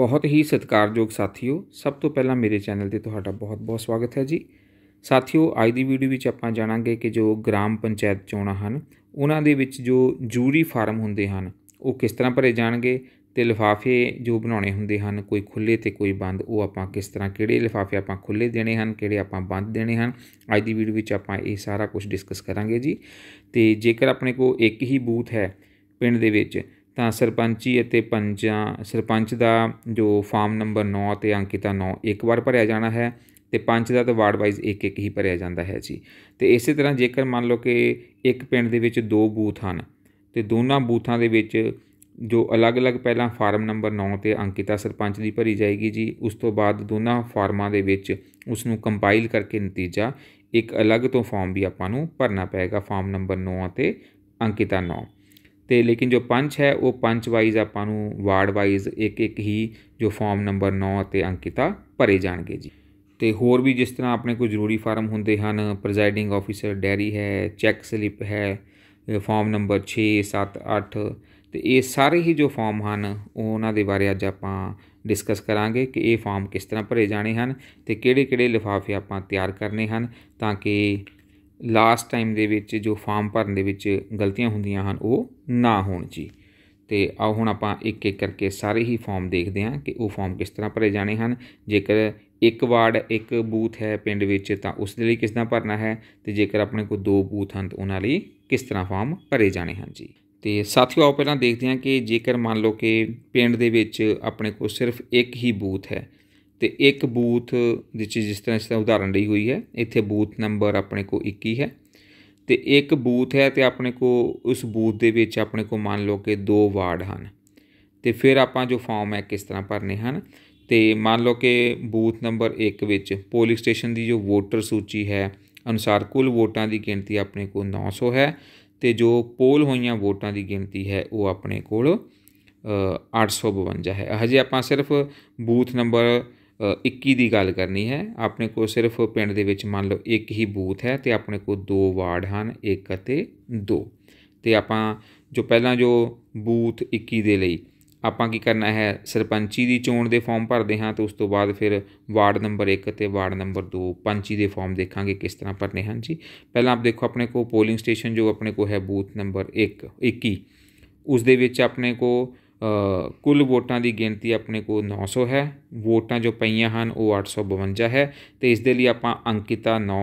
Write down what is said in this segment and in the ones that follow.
ਬਹੁਤ ਹੀ ਸਤਿਕਾਰਯੋਗ ਸਾਥੀਓ ਸਭ ਤੋਂ ਪਹਿਲਾਂ ਮੇਰੇ ਚੈਨਲ ਤੇ ਤੁਹਾਡਾ ਬਹੁਤ-ਬਹੁਤ ਸਵਾਗਤ ਹੈ ਜੀ ਸਾਥੀਓ ਅੱਜ ਦੀ ਵੀਡੀਓ ਵਿੱਚ ਆਪਾਂ ਜਾਣਾਂਗੇ ਕਿ ਜੋ ਗ੍ਰਾਮ ਪੰਚਾਇਤ ਚੋਣਾਂ ਹਨ ਉਹਨਾਂ ਦੇ ਵਿੱਚ ਜੋ ਜੂਰੀ ਫਾਰਮ ਹੁੰਦੇ ਹਨ ਉਹ ਕਿਸ ਤਰ੍ਹਾਂ ਭਰੇ ਜਾਣਗੇ ਤੇ ਲਿਫਾਫੇ ਜੋ ਬਣਾਉਣੇ ਹੁੰਦੇ ਹਨ ਕੋਈ ਖੁੱਲੇ ਤੇ ਕੋਈ ਬੰਦ ਉਹ ਆਪਾਂ ਕਿਸ ਤਰ੍ਹਾਂ ਕਿਹੜੇ ਲਿਫਾਫੇ ਆਪਾਂ ਖੁੱਲੇ ਦੇਣੇ ਹਨ ਕਿਹੜੇ ਆਪਾਂ ਬੰਦ ਦੇਣੇ ਹਨ ਅੱਜ ਦੀ ਵੀਡੀਓ ਵਿੱਚ ਆਪਾਂ ਇਹ ਸਾਰਾ ਕੁਝ ਡਿਸਕਸ ਕਰਾਂਗੇ ਜੀ ਤੇ ਜੇਕਰ ਆਪਣੇ ਕੋਲ ਇੱਕ ਹੀ ਬੂਥ ਹੈ ਪਿੰਡ ਦੇ ਵਿੱਚ ਤਾਂ ਸਰਪੰਚੀ ਅਤੇ ਪੰਜਾਂ ਸਰਪੰਚ ਦਾ ਜੋ ਫਾਰਮ ਨੰਬਰ 9 ਤੇ ਅੰਕਿਤਾ 9 ਇੱਕ ਵਾਰ ਭਰਿਆ ਜਾਣਾ ਹੈ ਤੇ ਪੰਜ ਦਾ ਤਾਂ ਵਾਰਡ ਵਾਈਜ਼ ਇੱਕ ਇੱਕ ਹੀ ਭਰਿਆ ਜਾਂਦਾ ਹੈ ਜੀ ਤੇ ਇਸੇ ਤਰ੍ਹਾਂ ਜੇਕਰ ਮੰਨ ਲਓ ਕਿ ਇੱਕ ਪਿੰਡ ਦੇ ਵਿੱਚ ਦੋ ਬੂਥ ਹਨ ਤੇ ਦੋਨਾਂ ਬੂਥਾਂ ਦੇ ਵਿੱਚ ਜੋ ਅਲੱਗ-ਅਲੱਗ ਪਹਿਲਾਂ ਫਾਰਮ ਨੰਬਰ 9 ਤੇ ਅੰਕਿਤਾ ਸਰਪੰਚ ਦੀ ਭਰੀ ਜਾਏਗੀ ਜੀ ਉਸ ਤੋਂ ਬਾਅਦ ਦੋਨਾਂ ਫਾਰਮਾਂ ਦੇ ਵਿੱਚ ਉਸ ਨੂੰ ਕੰਪਾਈਲ ਕਰਕੇ ਨਤੀਜਾ ਇੱਕ ਅਲੱਗ ਤੋਂ ਫਾਰਮ ਵੀ ਆਪਾਂ ਨੂੰ ਭਰਨਾ ਪਏਗਾ ਫਾਰਮ ਨੰਬਰ 9 ਤੇ ਅੰਕਿਤਾ 9 ਤੇ ਲੇਕਿਨ ਜੋ ਪੰਚ ਹੈ ਉਹ ਪੰਚ ਵਾਈਜ਼ ਆਪਾਂ ਨੂੰ ਵਾਰਡ ਵਾਈਜ਼ ਇੱਕ ਇੱਕ ਹੀ ਜੋ ਫਾਰਮ ਨੰਬਰ 9 ਅਤੇ ਅੰਕਿਤਾ ਭਰੇ ਜਾਣਗੇ ਜੀ ਤੇ ਹੋਰ ਵੀ ਜਿਸ ਤਰ੍ਹਾਂ ਆਪਣੇ ਕੋਈ ਜ਼ਰੂਰੀ ਫਾਰਮ ਹੁੰਦੇ ਹਨ ਪ੍ਰੈਜ਼ਾਈਡਿੰਗ ਆਫੀਸਰ ਡੈਰੀ ਹੈ ਚੈੱਕ ਸਲਿੱਪ ਹੈ ਫਾਰਮ ਨੰਬਰ 6 7 8 ਤੇ ਇਹ ਸਾਰੇ ਹੀ ਜੋ ਫਾਰਮ ਹਨ ਉਹਨਾਂ ਦੇ ਬਾਰੇ ਅੱਜ ਆਪਾਂ ਡਿਸਕਸ ਕਰਾਂਗੇ ਕਿ ਇਹ ਫਾਰਮ ਕਿਸ ਤਰ੍ਹਾਂ ਭਰੇ ਜਾਣੇ ਹਨ ਤੇ ਕਿਹੜੇ-ਕਿਹੜੇ ਲਿਫਾਫੇ ਆਪਾਂ ਤਿਆਰ ਕਰਨੇ ਹਨ ਤਾਂ ਕਿ ਲਾਸਟ ਟਾਈਮ ਦੇ ਵਿੱਚ ਜੋ ਫਾਰਮ ਭਰਨ ਦੇ ਵਿੱਚ ਗਲਤੀਆਂ ਹੁੰਦੀਆਂ ਹਨ ਉਹ ਨਾ ਹੋਣ ਜੀ ਤੇ ਆਓ ਹੁਣ ਆਪਾਂ ਇੱਕ ਇੱਕ ਕਰਕੇ ਸਾਰੇ ਹੀ ਫਾਰਮ ਦੇਖਦੇ ਹਾਂ ਕਿ ਉਹ ਫਾਰਮ ਕਿਸ ਤਰ੍ਹਾਂ ਭਰੇ ਜਾਣੇ ਹਨ ਜੇਕਰ ਇੱਕ ਵਾਰਡ ਇੱਕ ਬੂਥ ਹੈ ਪਿੰਡ ਵਿੱਚ ਤਾਂ ਉਸ ਦੇ ਲਈ ਕਿਸ ਤਰ੍ਹਾਂ ਭਰਨਾ ਹੈ ਤੇ ਜੇਕਰ ਆਪਣੇ ਕੋਲ ਦੋ ਬੂਥ ਹਨ ਤਾਂ ਉਹਨਾਂ ਲਈ ਕਿਸ ਤਰ੍ਹਾਂ ਫਾਰਮ ਭਰੇ ਜਾਣੇ ਹਨ ਜੀ ਤੇ ਸਾਥੀਓ ਆਓ ਪਹਿਲਾਂ ਦੇਖਦੇ ਹਾਂ ਕਿ ਜੇਕਰ ਮੰਨ ਲਓ ਕਿ ਪਿੰਡ ਦੇ ਵਿੱਚ ਆਪਣੇ ਕੋਲ ਸਿਰਫ ਇੱਕ ਹੀ ਬੂਥ ਹੈ ਤੇ ਇੱਕ ਬੂਥ ਦੇ ਜਿਸ ਤਰ੍ਹਾਂ ਇਸ ਦਾ ਉਦਾਹਰਣ ਲਈ ਹੋਈ ਹੈ ਇੱਥੇ ਬੂਥ ਨੰਬਰ ਆਪਣੇ ਕੋ 21 ਹੈ ਤੇ ਇੱਕ ਬੂਥ ਹੈ ਤੇ ਆਪਣੇ ਕੋ ਉਸ ਬੂਥ ਦੇ ਵਿੱਚ ਆਪਣੇ ਕੋ ਮੰਨ ਲਓ ਕਿ ਦੋ ਵਾਰਡ ਹਨ ਤੇ ਫਿਰ ਆਪਾਂ ਜੋ ਫਾਰਮ ਹੈ ਕਿਸ ਤਰ੍ਹਾਂ ਭਰਨੇ ਹਨ ਤੇ ਮੰਨ ਲਓ ਕਿ ਬੂਥ ਨੰਬਰ 1 ਵਿੱਚ ਪੋਲਿੰਗ ਸਟੇਸ਼ਨ ਦੀ ਜੋ ਵੋਟਰ ਸੂਚੀ ਹੈ ਅਨੁਸਾਰ ਕੁੱਲ ਵੋਟਾਂ ਦੀ ਗਿਣਤੀ ਆਪਣੇ ਕੋ 900 ਹੈ ਤੇ ਜੋ ਪੋਲ ਹੋਈਆਂ ਵੋਟਾਂ ਦੀ ਗਿਣਤੀ ਹੈ ਉਹ ਆਪਣੇ ਕੋਲ 852 ਹੈ ਹਜੇ ਆਪਾਂ ਸਿਰਫ ਬੂਥ ਨੰਬਰ 21 ਦੀ ਗੱਲ ਕਰਨੀ ਹੈ ਆਪਣੇ ਕੋਲ ਸਿਰਫ ਪਿੰਡ ਦੇ ਵਿੱਚ ਮੰਨ ਲਓ ਇੱਕ ਹੀ ਬੂਥ ਹੈ ਤੇ ਆਪਣੇ ਕੋਲ ਦੋ ਵਾਰਡ ਹਨ 1 ਅਤੇ 2 ਤੇ ਆਪਾਂ ਜੋ ਪਹਿਲਾਂ ਜੋ ਬੂਥ 21 ਦੇ ਲਈ ਆਪਾਂ ਕੀ ਕਰਨਾ ਹੈ ਸਰਪੰਚੀ ਦੀ ਚੋਣ ਦੇ ਫਾਰਮ ਭਰਦੇ ਹਾਂ ਤੇ ਉਸ ਤੋਂ ਬਾਅਦ ਫਿਰ ਵਾਰਡ ਨੰਬਰ 1 ਤੇ ਵਾਰਡ ਨੰਬਰ 2 ਪੰਚੀ ਦੇ ਫਾਰਮ ਦੇਖਾਂਗੇ ਕਿਸ ਤਰ੍ਹਾਂ ਭਰਨੇ ਹਨ ਜੀ ਪਹਿਲਾਂ ਆਪ ਦੇਖੋ ਆਪਣੇ ਕੋ ਪੋਲਿੰਗ ਸਟੇਸ਼ਨ ਜੋ ਆਪਣੇ ਕੋ ਹੈ ਬੂਥ ਨੰਬਰ 1 21 ਉਸ ਦੇ ਵਿੱਚ ਆਪਣੇ ਕੋ ਕੁੱਲ ਵੋਟਾਂ ਦੀ ਗਿਣਤੀ ਆਪਣੇ ਕੋਲ 900 ਹੈ ਵੋਟਾਂ ਜੋ ਪਈਆਂ ਹਨ ਉਹ 852 ਹੈ ਤੇ ਇਸ ਦੇ ਲਈ ਆਪਾਂ ਅੰਕਿਤਾ 9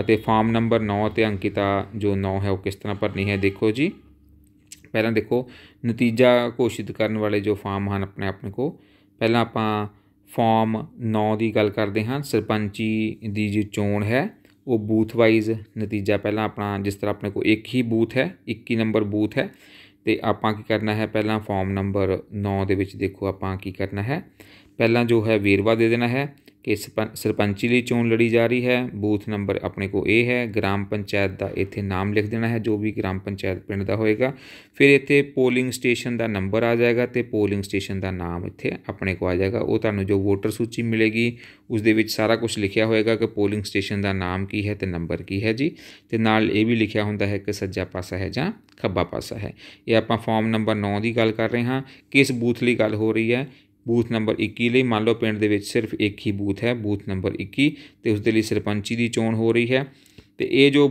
ਅਤੇ ਫਾਰਮ ਨੰਬਰ 9 ਤੇ ਅੰਕਿਤਾ ਜੋ 9 ਹੈ ਉਹ ਕਿਸ ਤਰ੍ਹਾਂ ਭਰਨੀ ਹੈ ਦੇਖੋ ਜੀ ਪਹਿਲਾਂ ਦੇਖੋ ਨਤੀਜਾ ਘੋਸ਼ਿਤ ਕਰਨ ਵਾਲੇ ਜੋ ਫਾਰਮ ਹਨ ਆਪਣੇ ਆਪਣੇ ਕੋ ਪਹਿਲਾਂ ਆਪਾਂ ਫਾਰਮ 9 ਦੀ ਗੱਲ ਕਰਦੇ ਹਾਂ ਸਰਪੰਚੀ ਦੀ ਜੀ ਚੋਣ ਹੈ ਉਹ ਬੂਥ ਵਾਈਜ਼ ਨਤੀਜਾ ਪਹਿਲਾਂ ਆਪਣਾ ਜਿਸ ਤਰ੍ਹਾਂ ਆਪਣੇ ਕੋ ਇੱਕ ਹੀ ਬੂਥ ਹੈ 21 ਨੰਬਰ ਬੂਥ ਹੈ ਤੇ ਆਪਾਂ ਕੀ ਕਰਨਾ ਹੈ ਪਹਿਲਾਂ ਫਾਰਮ ਨੰਬਰ 9 ਦੇ ਵਿੱਚ ਦੇਖੋ ਆਪਾਂ ਕੀ ਕਰਨਾ ਹੈ ਪਹਿਲਾਂ ਜੋ ਹੈ ਵੇਰਵਾ ਦੇ ਦੇਣਾ ਹੈ ਕਿ ਸਰਪੰਚੀ ਲਈ ਚੋਣ ਲੜੀ ਜਾ ਰਹੀ ਹੈ ਬੂਥ ਨੰਬਰ ਆਪਣੇ ਕੋ ਇਹ ਹੈ ਗ੍ਰਾਮ ਪੰਚਾਇਤ ਦਾ ਇੱਥੇ ਨਾਮ ਲਿਖ ਦੇਣਾ ਹੈ ਜੋ ਵੀ ਗ੍ਰਾਮ ਪੰਚਾਇਤ ਪਿੰਡ ਦਾ ਹੋਏਗਾ ਫਿਰ ਇੱਥੇ ਪੋਲਿੰਗ ਸਟੇਸ਼ਨ ਦਾ ਨੰਬਰ ਆ ਜਾਏਗਾ ਤੇ ਪੋਲਿੰਗ ਸਟੇਸ਼ਨ ਦਾ ਨਾਮ ਇੱਥੇ ਆਪਣੇ ਕੋ ਆ ਜਾਏਗਾ ਉਹ ਤੁਹਾਨੂੰ ਜੋ ਵੋਟਰ ਸੂਚੀ ਮਿਲੇਗੀ ਉਸ ਦੇ ਵਿੱਚ ਸਾਰਾ ਕੁਝ ਲਿਖਿਆ ਹੋਏਗਾ ਕਿ ਪੋਲਿੰਗ ਸਟੇਸ਼ਨ ਦਾ ਨਾਮ ਕੀ ਹੈ ਤੇ ਨੰਬਰ ਕੀ ਹੈ ਜੀ ਤੇ ਨਾਲ ਇਹ ਵੀ ਲਿਖਿਆ ਹੁੰਦਾ ਹੈ ਕਿ ਸੱਜਾ ਪਾਸਾ ਹੈ ਜਾਂ ਖੱਬਾ ਪਾਸਾ ਹੈ ਇਹ ਆਪਾਂ ਫਾਰਮ ਨੰਬਰ 9 ਦੀ ਗੱਲ ਕਰ ਰਹੇ ਹਾਂ ਕਿਸ ਬੂਥ ਲਈ ਗੱਲ ਹੋ ਰਹੀ ਹੈ ਬੂਥ ਨੰਬਰ 21 ਲਈ ਮੰਨ ਲਓ ਪਿੰਡ ਦੇ ਵਿੱਚ ਸਿਰਫ ਇੱਕ ਹੀ ਬੂਥ ਹੈ ਬੂਥ ਨੰਬਰ 21 ਤੇ ਉਸ ਦੇ ਲਈ ਸਰਪੰਚੀ ਦੀ ਚੋਣ ਹੋ ਰਹੀ ਹੈ ਤੇ ਇਹ ਜੋ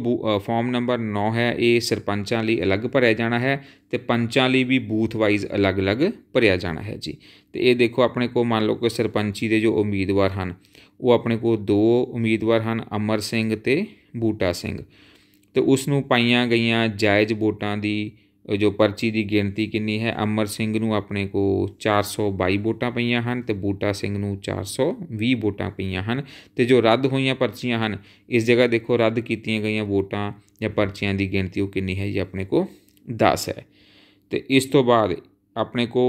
ਫਾਰਮ ਨੰਬਰ 9 ਹੈ ਇਹ ਸਰਪੰਚਾਂ ਲਈ ਅਲੱਗ ਭਰਿਆ ਜਾਣਾ ਹੈ ਤੇ ਪੰਚਾਂ ਲਈ ਵੀ ਬੂਥ ਵਾਈਜ਼ ਅਲੱਗ-ਅਲੱਗ ਭਰਿਆ ਜਾਣਾ ਹੈ ਜੀ ਤੇ ਇਹ ਦੇਖੋ ਆਪਣੇ ਕੋਲ ਮੰਨ ਲਓ ਕਿ ਸਰਪੰਚੀ ਦੇ ਜੋ ਉਮੀਦਵਾਰ ਹਨ ਉਹ ਆਪਣੇ ਕੋਲ ਦੋ ਉਮੀਦਵਾਰ ਹਨ ਅਮਰ ਸਿੰਘ ਤੇ ਬੂਟਾ ਸਿੰਘ ਤੇ ਉਸ ਨੂੰ ਪਾਈਆਂ ਗਈਆਂ ਜਾਇਜ਼ ਵੋਟਾਂ ਦੀ ਜੋ ਪਰਚੀ ਦੀ ਗਿਣਤੀ ਕਿੰਨੀ ਹੈ ਅਮਰ ਸਿੰਘ ਨੂੰ ਆਪਣੇ ਕੋ 422 ਵੋਟਾਂ ਪਈਆਂ ਹਨ ਤੇ ਬੂਟਾ ਸਿੰਘ ਨੂੰ 420 ਵੋਟਾਂ ਪਈਆਂ ਹਨ ਤੇ ਜੋ ਰੱਦ ਹੋਈਆਂ ਪਰਚੀਆਂ ਹਨ ਇਸ ਜਗ੍ਹਾ ਦੇਖੋ ਰੱਦ ਕੀਤੀਆਂ ਗਈਆਂ ਵੋਟਾਂ ਜਾਂ ਪਰਚੀਆਂ ਦੀ ਗਿਣਤੀ ਉਹ ਕਿੰਨੀ ਹੈ ਇਹ ਆਪਣੇ ਕੋ 10 ਹੈ ਤੇ ਇਸ ਤੋਂ ਬਾਅਦ ਆਪਣੇ ਕੋ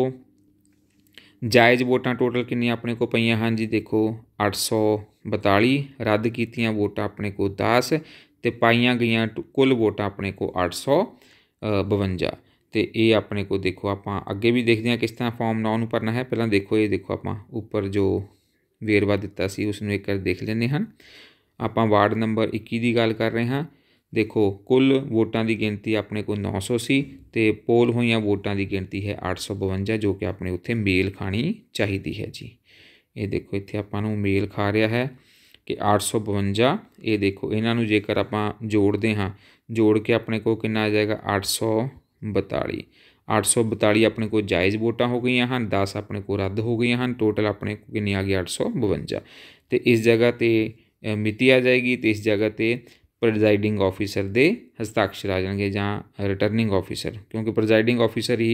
ਜਾਇਜ਼ ਵੋਟਾਂ ਟੋਟਲ ਕਿੰਨੀਆਂ ਆਪਣੇ ਕੋ ਪਈਆਂ ਹਨ ਜੀ ਦੇਖੋ 842 ਰੱਦ ਕੀਤੀਆਂ ਵੋਟਾਂ ਆਪਣੇ ਕੋ 10 ਤੇ ਪਾਈਆਂ ਗਈਆਂ ਕੁੱਲ ਵੋਟਾਂ ਆਪਣੇ ਕੋ 800 52 ਤੇ ਇਹ ਆਪਣੇ ਕੋ ਦੇਖੋ ਆਪਾਂ ਅੱਗੇ ਵੀ ਦੇਖਦੇ ਹਾਂ ਕਿਸ ਤਰ੍ਹਾਂ ਫਾਰਮ 9 ਨੂੰ ਭਰਨਾ ਹੈ ਪਹਿਲਾਂ ਦੇਖੋ ਇਹ ਦੇਖੋ ਆਪਾਂ ਉੱਪਰ ਜੋ ਵੇਰਵਾ ਦਿੱਤਾ ਸੀ ਉਸ ਨੂੰ ਇੱਕ ਵਾਰ ਦੇਖ ਲੈਂਦੇ ਹਾਂ ਆਪਾਂ ਵਾਰਡ ਨੰਬਰ 21 ਦੀ ਗੱਲ ਕਰ ਰਹੇ ਹਾਂ ਦੇਖੋ ਕੁੱਲ ਵੋਟਾਂ ਦੀ ਗਿਣਤੀ ਆਪਣੇ ਕੋਲ 900 ਸੀ ਤੇ ਪੋਲ ਹੋਈਆਂ ਵੋਟਾਂ ਦੀ ਗਿਣਤੀ ਹੈ 852 ਜੋ ਕਿ ਆਪਣੇ ਉੱਥੇ ਮੇਲ ਖਾਣੀ ਚਾਹੀਦੀ ਹੈ ਜੀ ਇਹ ਦੇਖੋ ਇੱਥੇ ਆਪਾਂ ਨੂੰ ਮੇਲ ਖਾ ਰਿਹਾ ਹੈ कि आठ सौ बवंजा ये देखो इन्हों जेकर आप जोड़ते हाँ जोड़ के अपने को कि आ जाएगा अठ सौ बताली आठ सौ बताली अपने को जायज़ वोटा हो गई हैं दस अपने को रद्द हो गई हैं टोटल अपने कि आ गई अठ सौ बवंजा तो इस जगह पर मिति आ जाएगी तो इस जगह पर प्रजाइडिंग ऑफिसर के हस्ताक्षर आ जाएंगे रिटर्निंग ऑफिसर क्योंकि प्रजाइडिंग ऑफिसर ही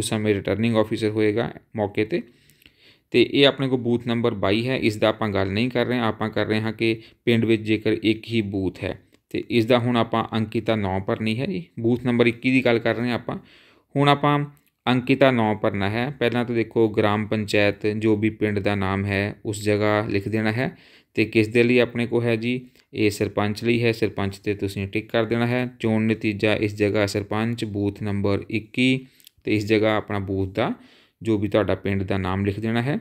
उस समय रिटर्निंग ऑफिसर होएगा मौके पर ਤੇ ਇਹ ਆਪਣੇ ਕੋ ਬੂਥ ਨੰਬਰ 22 ਹੈ ਇਸ ਦਾ ਆਪਾਂ ਗੱਲ ਨਹੀਂ ਕਰ ਰਹੇ ਆਪਾਂ ਕਰ ਰਹੇ ਹਾਂ ਕਿ ਪਿੰਡ ਵਿੱਚ ਜੇਕਰ ਇੱਕ ਹੀ ਬੂਥ ਹੈ ਤੇ ਇਸ ਦਾ ਹੁਣ ਆਪਾਂ ਅੰਕਿਤਾ 9 ਨਹੀਂ ਹੈ ਜੀ ਬੂਥ ਨੰਬਰ 21 ਦੀ ਗੱਲ ਕਰ ਰਹੇ ਹਾਂ ਆਪਾਂ ਹੁਣ ਆਪਾਂ ਅੰਕਿਤਾ 9 ਪਰਨਾ ਹੈ ਪਹਿਲਾਂ ਤਾਂ ਦੇਖੋ ਗ੍ਰਾਮ ਪੰਚਾਇਤ ਜੋ ਵੀ ਪਿੰਡ ਦਾ ਨਾਮ ਹੈ ਉਸ ਜਗ੍ਹਾ ਲਿਖ ਦੇਣਾ ਹੈ ਤੇ ਕਿਸ ਦੇ ਲਈ ਆਪਣੇ ਕੋ ਹੈ ਜੀ ਇਹ ਸਰਪੰਚ ਲਈ ਹੈ ਸਰਪੰਚ ਤੇ ਤੁਸੀਂ ਟਿਕ ਕਰ ਦੇਣਾ ਹੈ ਚੋਣ ਨਤੀਜਾ ਇਸ ਜਗ੍ਹਾ ਸਰਪੰਚ ਬੂਥ ਨੰਬਰ 21 ਤੇ ਇਸ ਜਗ੍ਹਾ ਆਪਣਾ ਬੂਥ ਦਾ ਜੋ ਵੀ ਤੁਹਾਡਾ ਪਿੰਡ ਦਾ ਨਾਮ ਲਿਖ ਦੇਣਾ ਹੈ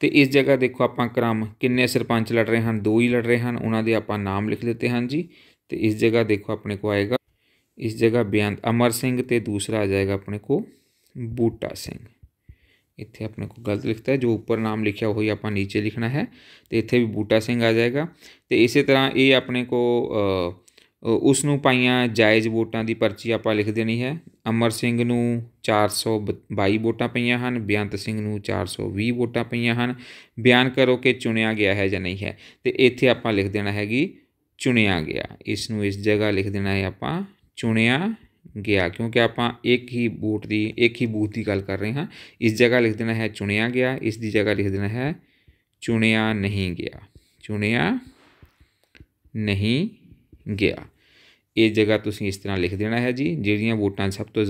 ਤੇ ਇਸ ਜਗ੍ਹਾ ਦੇਖੋ ਆਪਾਂ ਕ੍ਰਮ ਕਿੰਨੇ ਸਰਪੰਚ ਲੜ ਰਹੇ ਹਨ ਦੋ ਹੀ ਲੜ ਰਹੇ ਹਨ ਉਹਨਾਂ ਦੇ ਆਪਾਂ ਨਾਮ ਲਿਖ ਦਿੱਤੇ ਹਨ ਜੀ ਤੇ ਇਸ ਜਗ੍ਹਾ ਦੇਖੋ ਆਪਣੇ ਕੋ ਆਏਗਾ ਇਸ ਜਗ੍ਹਾ ਬੇਅੰਤ ਅਮਰ ਸਿੰਘ ਤੇ ਦੂਸਰਾ ਆ ਜਾਏਗਾ ਆਪਣੇ ਕੋ ਬੂਟਾ ਸਿੰਘ ਇੱਥੇ ਆਪਣੇ ਕੋ ਗਲਤ ਲਿਖਤਾ ਹੈ ਜੋ ਉੱਪਰ ਨਾਮ ਲਿਖਿਆ ਹੋਈ ਆਪਾਂ ਨੀਚੇ ਲਿਖਣਾ ਹੈ ਤੇ ਇੱਥੇ ਵੀ ਬੂਟਾ ਸਿੰਘ ਆ ਜਾਏਗਾ ਤੇ ਇਸੇ ਤਰ੍ਹਾਂ ਇਹ ਆਪਣੇ ਕੋ ਉਸ ਨੂੰ ਪਾਈਆਂ ਜਾਇਜ਼ ਵੋਟਾਂ ਦੀ ਪਰਚੀ ਆਪਾਂ ਲਿਖ ਦੇਣੀ ਹੈ ਅਮਰ ਸਿੰਘ ਨੂੰ 422 ਵੋਟਾਂ ਪਈਆਂ ਹਨ ਬਿਆੰਤ ਸਿੰਘ ਨੂੰ 420 ਵੋਟਾਂ ਪਈਆਂ ਹਨ ਬਿਆਨ ਕਰੋ ਕਿ ਚੁਣਿਆ ਗਿਆ ਹੈ ਜਾਂ ਨਹੀਂ ਹੈ ਤੇ ਇੱਥੇ ਆਪਾਂ ਲਿਖ ਦੇਣਾ ਹੈਗੀ ਚੁਣਿਆ ਗਿਆ ਇਸ ਨੂੰ ਇਸ ਜਗ੍ਹਾ ਲਿਖ ਦੇਣਾ ਹੈ ਆਪਾਂ ਚੁਣਿਆ ਗਿਆ ਕਿਉਂਕਿ ਆਪਾਂ ਇੱਕ ਹੀ ਬੂਟ ਦੀ ਇੱਕ ਹੀ ਬੂਥ ਦੀ ਗੱਲ ਕਰ ਰਹੇ ਹਾਂ ਇਸ ਜਗ੍ਹਾ ਲਿਖ ਦੇਣਾ ਹੈ ਚੁਣਿਆ ਗਿਆ ਇਸ ਦੀ ਜਗ੍ਹਾ ਲਿਖ ਦੇਣਾ ਹੈ ਚੁਣਿਆ ਨਹੀਂ ਗਿਆ ਚੁਣਿਆ ਨਹੀਂ ਗਿਆ ਇਹ ਜਗ੍ਹਾ ਤੁਸੀਂ ਇਸ ਤਰ੍ਹਾਂ ਲਿਖ ਦੇਣਾ ਹੈ ਜੀ ਜਿਹੜੀਆਂ ਵੋਟਾਂ ਸਭ ਤੋਂ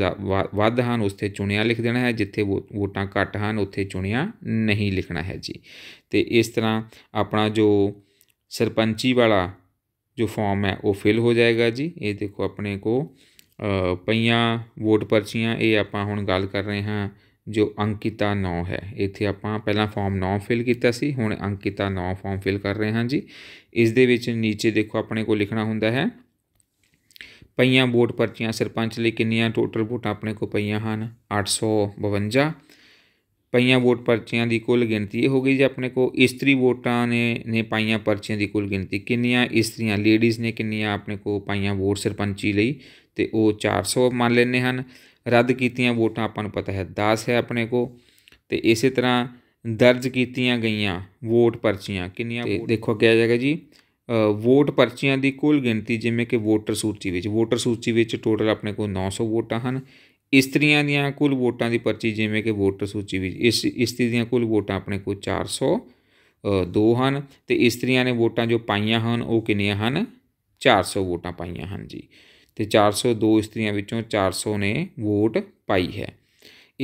ਵੱਧ ਹਨ ਉੱਥੇ ਚੁਣਿਆ ਲਿਖ ਦੇਣਾ ਹੈ ਜਿੱਥੇ ਵੋਟਾਂ ਘੱਟ ਹਨ ਉੱਥੇ ਚੁਣਿਆ ਨਹੀਂ ਲਿਖਣਾ ਹੈ ਜੀ ਤੇ ਇਸ ਤਰ੍ਹਾਂ ਆਪਣਾ ਜੋ ਸਰਪੰਚੀ ਵਾਲਾ ਜੋ ਫਾਰਮ ਹੈ ਉਹ ਫਿਲ ਹੋ ਜਾਏਗਾ ਜੀ ਇਹ ਦੇਖੋ ਆਪਣੇ ਕੋ ਪਈਆਂ ਵੋਟ ਪਰਚੀਆਂ ਇਹ ਆਪਾਂ ਹੁਣ ਗੱਲ ਕਰ ਰਹੇ ਹਾਂ ਜੋ ਅੰਕਿਤਾ 9 ਹੈ ਇੱਥੇ ਆਪਾਂ ਪਹਿਲਾਂ ਫਾਰਮ 9 ਫਿਲ ਕੀਤਾ ਸੀ ਹੁਣ ਅੰਕਿਤਾ 9 ਫਾਰਮ ਫਿਲ ਕਰ ਰਹੇ ਹਾਂ ਜੀ ਇਸ ਦੇ ਵਿੱਚ ਨੀਚੇ ਦੇਖੋ ਆਪਣੇ ਕੋਲ ਲਿਖਣਾ ਹੁੰਦਾ ਹੈ ਪਈਆਂ ਵੋਟ ਪਰਚੀਆਂ ਸਰਪੰਚ ਲਈ ਕਿੰਨੀਆਂ ਟੋਟਲ ਵੋਟਾਂ ਆਪਣੇ ਕੋਲ ਪਈਆਂ ਹਨ 852 ਪਈਆਂ ਵੋਟ ਪਰਚੀਆਂ ਦੀ ਕੁੱਲ ਗਿਣਤੀ ਇਹ ਹੋ ਗਈ ਜੀ ਆਪਣੇ ਕੋਲ ਇਸਤਰੀ ਵੋਟਾਂ ਨੇ ਨੇ ਪਾਈਆਂ ਪਰਚੀਆਂ ਦੀ ਕੁੱਲ ਗਿਣਤੀ ਕਿੰਨੀਆਂ ਇਸਤਰੀਆਂ ਲੇਡੀਜ਼ ਨੇ ਕਿੰਨੀਆਂ ਆਪਣੇ ਕੋਲ ਪਾਈਆਂ ਵੋਟ ਸਰਪੰਚੀ ਲਈ ਤੇ ਉਹ 400 ਮੰਨ ਲੈਨੇ ਹਨ ਰੱਦ ਕੀਤੀਆਂ ਵੋਟਾਂ ਆਪਾਂ ਨੂੰ ਪਤਾ ਹੈ 10 ਹੈ ਆਪਣੇ ਕੋ ਤੇ ਇਸੇ ਤਰ੍ਹਾਂ ਦਰਜ ਕੀਤੀਆਂ ਗਈਆਂ ਵੋਟ ਪਰਚੀਆਂ ਕਿੰਨੀਆਂ ਦੇਖੋ ਕਿਹਾ ਜਾਏਗਾ ਜੀ ਵੋਟ ਪਰਚੀਆਂ ਦੀ ਕੁੱਲ ਗਿਣਤੀ ਜਿਵੇਂ ਕਿ ਵੋਟਰ ਸੂਚੀ ਵਿੱਚ ਵੋਟਰ ਸੂਚੀ ਵਿੱਚ ਟੋਟਲ ਆਪਣੇ ਕੋ 900 ਵੋਟਾਂ ਹਨ ਇਸਤਰੀਆਂ ਦੀਆਂ ਕੁੱਲ ਵੋਟਾਂ ਦੀ ਪਰਚੀ ਜਿਵੇਂ ਕਿ ਵੋਟਰ ਸੂਚੀ ਵਿੱਚ ਇਸ ਇਸਤਰੀ ਦੀਆਂ ਕੁੱਲ ਵੋਟਾਂ ਆਪਣੇ ਕੋ 400 ਦੋ ਹਨ ਤੇ ਇਸਤਰੀਆਂ ਨੇ ਵੋਟਾਂ ਜੋ ਪਾਈਆਂ ਹਨ ਉਹ ਕਿੰਨੀਆਂ ਹਨ 400 ਵੋਟਾਂ ਪਾਈਆਂ ਹਨ ਜੀ ਤੇ 402 ਇਸਤਰੀਆਂ ਵਿੱਚੋਂ 400 ਨੇ ਵੋਟ ਪਾਈ ਹੈ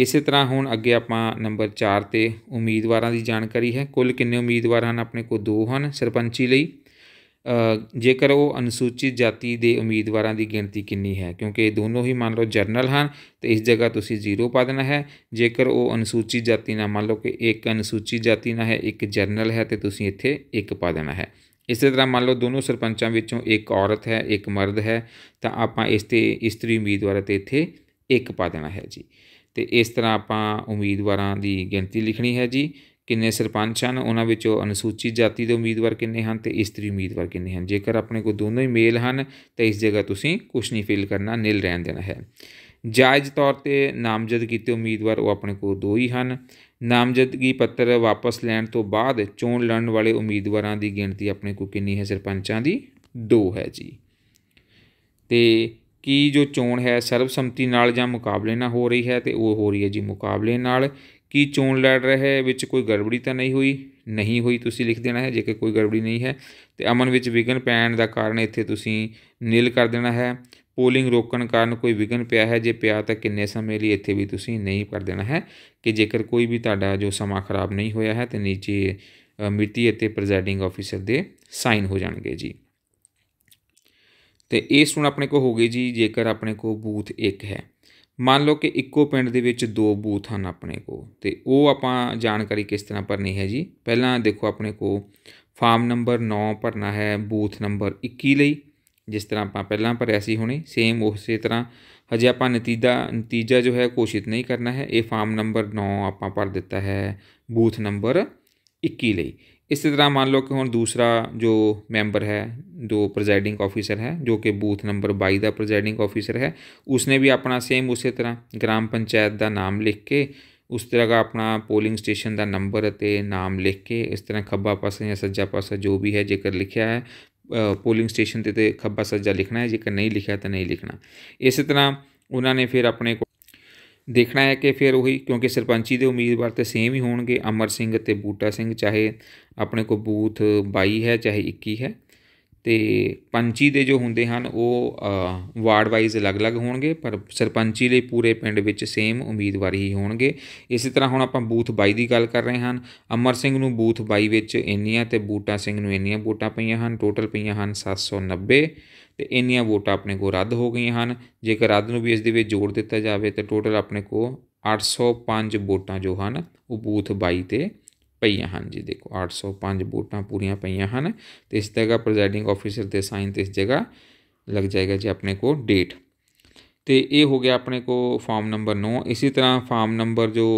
ਇਸੇ ਤਰ੍ਹਾਂ ਹੁਣ ਅੱਗੇ ਆਪਾਂ ਨੰਬਰ 4 ਤੇ ਉਮੀਦਵਾਰਾਂ ਦੀ ਜਾਣਕਾਰੀ ਹੈ ਕੁੱਲ ਕਿੰਨੇ ਉਮੀਦਵਾਰ ਹਨ ਆਪਣੇ ਕੋਲ ਦੋ ਹਨ ਸਰਪੰਚੀ ਲਈ ਜੇਕਰ ਉਹ ਅਨੁਸੂਚਿਤ ਜਾਤੀ ਦੇ ਉਮੀਦਵਾਰਾਂ ਦੀ ਗਿਣਤੀ ਕਿੰਨੀ ਹੈ ਕਿਉਂਕਿ ਇਹ ਦੋਨੋਂ ਹੀ ਮੰਨ ਲਓ ਜਰਨਲ ਹਨ ਤੇ ਇਸ ਜਗ੍ਹਾ ਤੁਸੀਂ ਜ਼ੀਰੋ ਪਾ ਦੇਣਾ ਹੈ ਜੇਕਰ ਉਹ ਅਨੁਸੂਚਿਤ ਜਾਤੀ ਨਾ ਮੰਨ ਲਓ ਕਿ ਇੱਕ ਅਨੁਸੂਚਿਤ ਜਾਤੀ ਨਾ ਹੈ ਇੱਕ ਜਰਨਲ ਹੈ ਤੇ ਤੁਸੀਂ ਇੱਥੇ ਇੱਕ ਪਾ ਦੇਣਾ ਹੈ ਇਸੇ ਤਰ੍ਹਾਂ ਮੰਨ ਲਓ ਦੋਨੋਂ ਸਰਪੰਚਾਂ ਵਿੱਚੋਂ ਇੱਕ ਔਰਤ ਹੈ ਇੱਕ ਮਰਦ ਹੈ ਤਾਂ ਆਪਾਂ ਇਸ ਤੇ ਇਸਤਰੀ ਉਮੀਦਵਾਰ ਤੇ ਇੱਥੇ ਇੱਕ ਪਾ ਦੇਣਾ ਹੈ ਜੀ ਤੇ ਇਸ ਤਰ੍ਹਾਂ ਆਪਾਂ ਉਮੀਦਵਾਰਾਂ ਦੀ ਗਿਣਤੀ ਲਿਖਣੀ ਹੈ ਜੀ ਕਿੰਨੇ ਸਰਪੰਚ ਹਨ ਉਹਨਾਂ ਵਿੱਚੋਂ ਅਨੁਸੂਚਿਤ ਜਾਤੀ ਦੇ ਉਮੀਦਵਾਰ ਕਿੰਨੇ ਹਨ ਤੇ ਇਸਤਰੀ ਉਮੀਦਵਾਰ ਕਿੰਨੇ ਹਨ ਜੇਕਰ ਆਪਣੇ ਕੋਲ ਦੋਨੋਂ ਹੀ ਮੇਲ ਹਨ ਤਾਂ ਇਸ ਜਗ੍ਹਾ ਤੁਸੀਂ ਕੁਝ ਨਹੀਂ ਫਿਲ ਕਰਨਾ ਨਿਲ ਰਹਿਣ ਦੇਣਾ ਹੈ ਜਾਇਜ਼ ਤੌਰ ਤੇ ਨਾਮਜ਼ਦ ਕੀਤੇ ਉਮੀਦਵਾਰ ਉਹ ਆਪਣੇ ਕੋਲ ਦੋ ਹੀ ਹਨ ਨਾਮਜ਼ਦਗੀ ਪੱਤਰ ਵਾਪਸ ਲੈਣ ਤੋਂ ਬਾਅਦ ਚੋਣ ਲੜਨ ਵਾਲੇ ਉਮੀਦਵਾਰਾਂ ਦੀ ਗਿਣਤੀ ਆਪਣੇ ਕੋਲ ਕਿੰਨੀ ਹੈ ਸਰਪੰਚਾਂ ਦੀ 2 ਹੈ ਜੀ ਤੇ ਕੀ ਜੋ ਚੋਣ ਹੈ ਸਰਬਸੰਮਤੀ ਨਾਲ ਜਾਂ ਮੁਕਾਬਲੇ ਨਾਲ ਹੋ ਰਹੀ ਹੈ ਤੇ ਉਹ ਹੋ ਰਹੀ ਹੈ ਜੀ ਮੁਕਾਬਲੇ ਨਾਲ ਕੀ ਚੋਣ ਲੜ ਰਹੇ ਵਿੱਚ ਕੋਈ ਗੜਬੜੀ ਤਾਂ ਨਹੀਂ ਹੋਈ ਨਹੀਂ ਹੋਈ ਤੁਸੀਂ ਲਿਖ ਦੇਣਾ ਹੈ ਜੇਕਰ ਕੋਈ ਗੜਬੜੀ ਨਹੀਂ ਹੈ ਤੇ ਅਮਨ ਵਿੱਚ ਵਿਗਨ ਪੈਣ ਦਾ ਕਾਰਨ ਇੱਥੇ ਤੁਸੀਂ ਨੀਲ ਕਰ ਦੇਣਾ ਹੈ ਪੋਲਿੰਗ ਰੋਕਣ ਕਾਰਨ ਕੋਈ ਵਿਗਨ ਪਿਆ ਹੈ ਜੇ ਪਿਆ ਤਾਂ ਕਿੰਨੇ ਸਮੇਂ ਲਈ ਇੱਥੇ ਵੀ ਤੁਸੀਂ ਨਹੀਂ ਕਰ ਦੇਣਾ ਹੈ ਕਿ ਜੇਕਰ ਕੋਈ ਵੀ ਤੁਹਾਡਾ ਜੋ ਸਮਾਂ ਖਰਾਬ ਨਹੀਂ ਹੋਇਆ ਹੈ ਤੇ ਨੀਚੇ ਮਿਤੀ ਅਤੇ ਪ੍ਰੈਜ਼ਾਈਡਿੰਗ ਆਫੀਸਰ ਦੇ ਸਾਈਨ ਹੋ ਜਾਣਗੇ ਜੀ ਤੇ ਇਹ ਸੁਣ ਆਪਣੇ ਕੋ ਹੋ ਗਈ ਜੀ ਜੇਕਰ ਆਪਣੇ ਕੋ ਬੂਥ 1 ਹੈ ਮੰਨ ਲਓ ਕਿ ਇੱਕੋ ਪਿੰਡ ਦੇ ਵਿੱਚ ਦੋ ਬੂਥ ਹਨ ਆਪਣੇ ਕੋ ਤੇ ਉਹ ਆਪਾਂ ਜਾਣਕਾਰੀ ਕਿਸ ਤਰ੍ਹਾਂ ਭਰਨੀ ਹੈ ਜੀ ਪਹਿਲਾਂ ਦੇਖੋ ਆਪਣੇ ਕੋ ਫਾਰਮ ਨੰਬਰ 9 ਭਰਨਾ ਹੈ ਬੂਥ ਨੰਬਰ 21 ਲਈ जिस तरह आप पहला भरया से हमने सेम उस तरह हजे आप नतीजा नतीजा जो है घोषित नहीं करना है ये फार्म नंबर नौ आप भर दिता है बूथ नंबर इक्की इस तरह मान लो कि हम दूसरा जो मैंबर है जो प्रजाइडिंग ऑफिसर है जो कि बूथ नंबर बई का प्रजाइडिंग ऑफिसर है उसने भी अपना सेम उस तरह ग्राम पंचायत का नाम लिख के उस तरह का अपना पोलिंग स्टेशन का नंबर नाम लिख के इस तरह खब्बा पासा या सज्जा पासा जो भी है जेकर लिखा है ਪੋਲਿੰਗ ਸਟੇਸ਼ਨ ਤੇ ਤੇ ਖੱਬਾ ਸੱਜਾ ਲਿਖਣਾ ਹੈ ਜੇਕਰ ਨਹੀਂ ਲਿਖਿਆ ਤਾਂ ਨਹੀਂ ਲਿਖਣਾ ਇਸੇ ਤਰ੍ਹਾਂ ਉਹਨਾਂ ਨੇ ਫਿਰ ਆਪਣੇ ਦੇਖਣਾ ਹੈ ਕਿ ਫਿਰ ਉਹੀ ਕਿਉਂਕਿ ਸਰਪੰਚੀ ਦੇ ਉਮੀਦਵਾਰ ਤੇ ਸੇਮ ਹੀ ਹੋਣਗੇ ਅਮਰ ਸਿੰਘ ਤੇ ਬੂਟਾ ਸਿੰਘ ਚਾਹੇ ਆਪਣੇ ਕੋ ਬੂਥ 22 ਹੈ ਚਾਹੇ 21 ਹੈ ਤੇ ਪੰਚੀ ਦੇ ਜੋ ਹੁੰਦੇ ਹਨ ਉਹ ਵਾਰਡ ਵਾਈਜ਼ ਅਲੱਗ ਅਲੱਗ ਹੋਣਗੇ ਪਰ ਸਰਪੰਚੀ ਲਈ ਪੂਰੇ ਪਿੰਡ ਵਿੱਚ ਸੇਮ ਉਮੀਦਵਾਰ ਹੀ ਹੋਣਗੇ ਇਸੇ ਤਰ੍ਹਾਂ ਹੁਣ ਆਪਾਂ ਬੂਥ 22 ਦੀ ਗੱਲ ਕਰ ਰਹੇ ਹਾਂ ਅਮਰ ਸਿੰਘ ਨੂੰ ਬੂਥ 22 ਵਿੱਚ ਇੰਨੀਆਂ ਤੇ ਬੂਟਾ ਸਿੰਘ ਨੂੰ ਇੰਨੀਆਂ ਵੋਟਾਂ ਪਈਆਂ ਹਨ ਟੋਟਲ ਪਈਆਂ ਹਨ 790 ਤੇ ਇੰਨੀਆਂ ਵੋਟਾਂ ਆਪਣੇ ਕੋ ਰੱਦ ਹੋ ਗਈਆਂ ਹਨ ਜੇਕਰ ਰੱਦ ਨੂੰ ਵੀ ਇਸ ਦੇ ਵਿੱਚ ਜੋੜ ਦਿੱਤਾ ਜਾਵੇ ਤਾਂ ਟੋਟਲ ਆਪਣੇ ਕੋ 805 ਵੋਟਾਂ ਜੋ ਹਨ ਉਹ ਬੂਥ 22 ਤੇ ਪਈਆਂ ਹਨ ਜੀ ਦੇਖੋ 805 ਵੋਟਾਂ ਪੂਰੀਆਂ ਪਈਆਂ ਹਨ ਤੇ ਇਸ ਤਰ੍ਹਾਂ ਪ੍ਰੈਜ਼ਾਈਡਿੰਗ ਆਫੀਸਰ ਦੇ ਸਾਈਨ ਤੇ ਇਸ ਜਗ੍ਹਾ ਲੱਗ ਜਾਏਗਾ ਜੀ ਆਪਣੇ ਕੋ ਡੇਟ ਤੇ ਇਹ ਹੋ ਗਿਆ ਆਪਣੇ ਕੋ ਫਾਰਮ ਨੰਬਰ 9 ਇਸੇ ਤਰ੍ਹਾਂ ਫਾਰਮ ਨੰਬਰ ਜੋ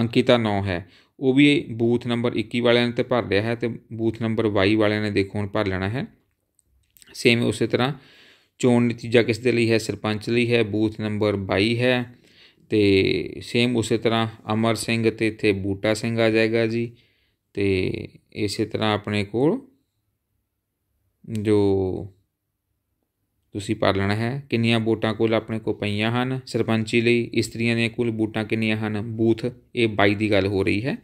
ਅੰਕਿਤਾ 9 ਹੈ ਉਹ ਵੀ ਬੂਥ ਨੰਬਰ 21 ਵਾਲਿਆਂ ਨੇ ਤੇ ਭਰ ਲਿਆ ਹੈ ਤੇ ਬੂਥ ਨੰਬਰ 22 ਵਾਲਿਆਂ ਨੇ ਦੇਖੋ ਹੁਣ ਭਰ ਲੈਣਾ ਹੈ ਸੇਮ ਉਸੇ ਤਰ੍ਹਾਂ ਚੋਣ ਨਤੀਜਾ ਕਿਸ ਦੇ ਲਈ ਹੈ ਸਰਪੰਚ ਲਈ ਹੈ ਬੂਥ ਨੰਬਰ 22 ਹੈ ਤੇ ਸੇਮ ਉਸੇ ਤਰ੍ਹਾਂ ਅਮਰ ਸਿੰਘ ਤੇ ਇੱਥੇ ਬੂਟਾ ਸਿੰਘ ਆ ਜਾਏਗਾ ਜੀ ਤੇ ਇਸੇ ਤਰ੍ਹਾਂ ਆਪਣੇ ਕੋਲ ਜੋ ਤੁਸੀਂ ਪਾ ਲੈਣਾ ਹੈ ਕਿੰਨੀਆਂ ਵੋਟਾਂ ਕੋਲ ਆਪਣੇ ਕੋ ਪਈਆਂ ਹਨ ਸਰਪੰਚੀ ਲਈ ਇਸਤਰੀਆਂ ਦੇ ਕੁੱਲ ਵੋਟਾਂ ਕਿੰਨੀਆਂ ਹਨ ਬੂਥ ਇਹ 22 ਦੀ ਗੱਲ ਹੋ ਰਹੀ ਹੈ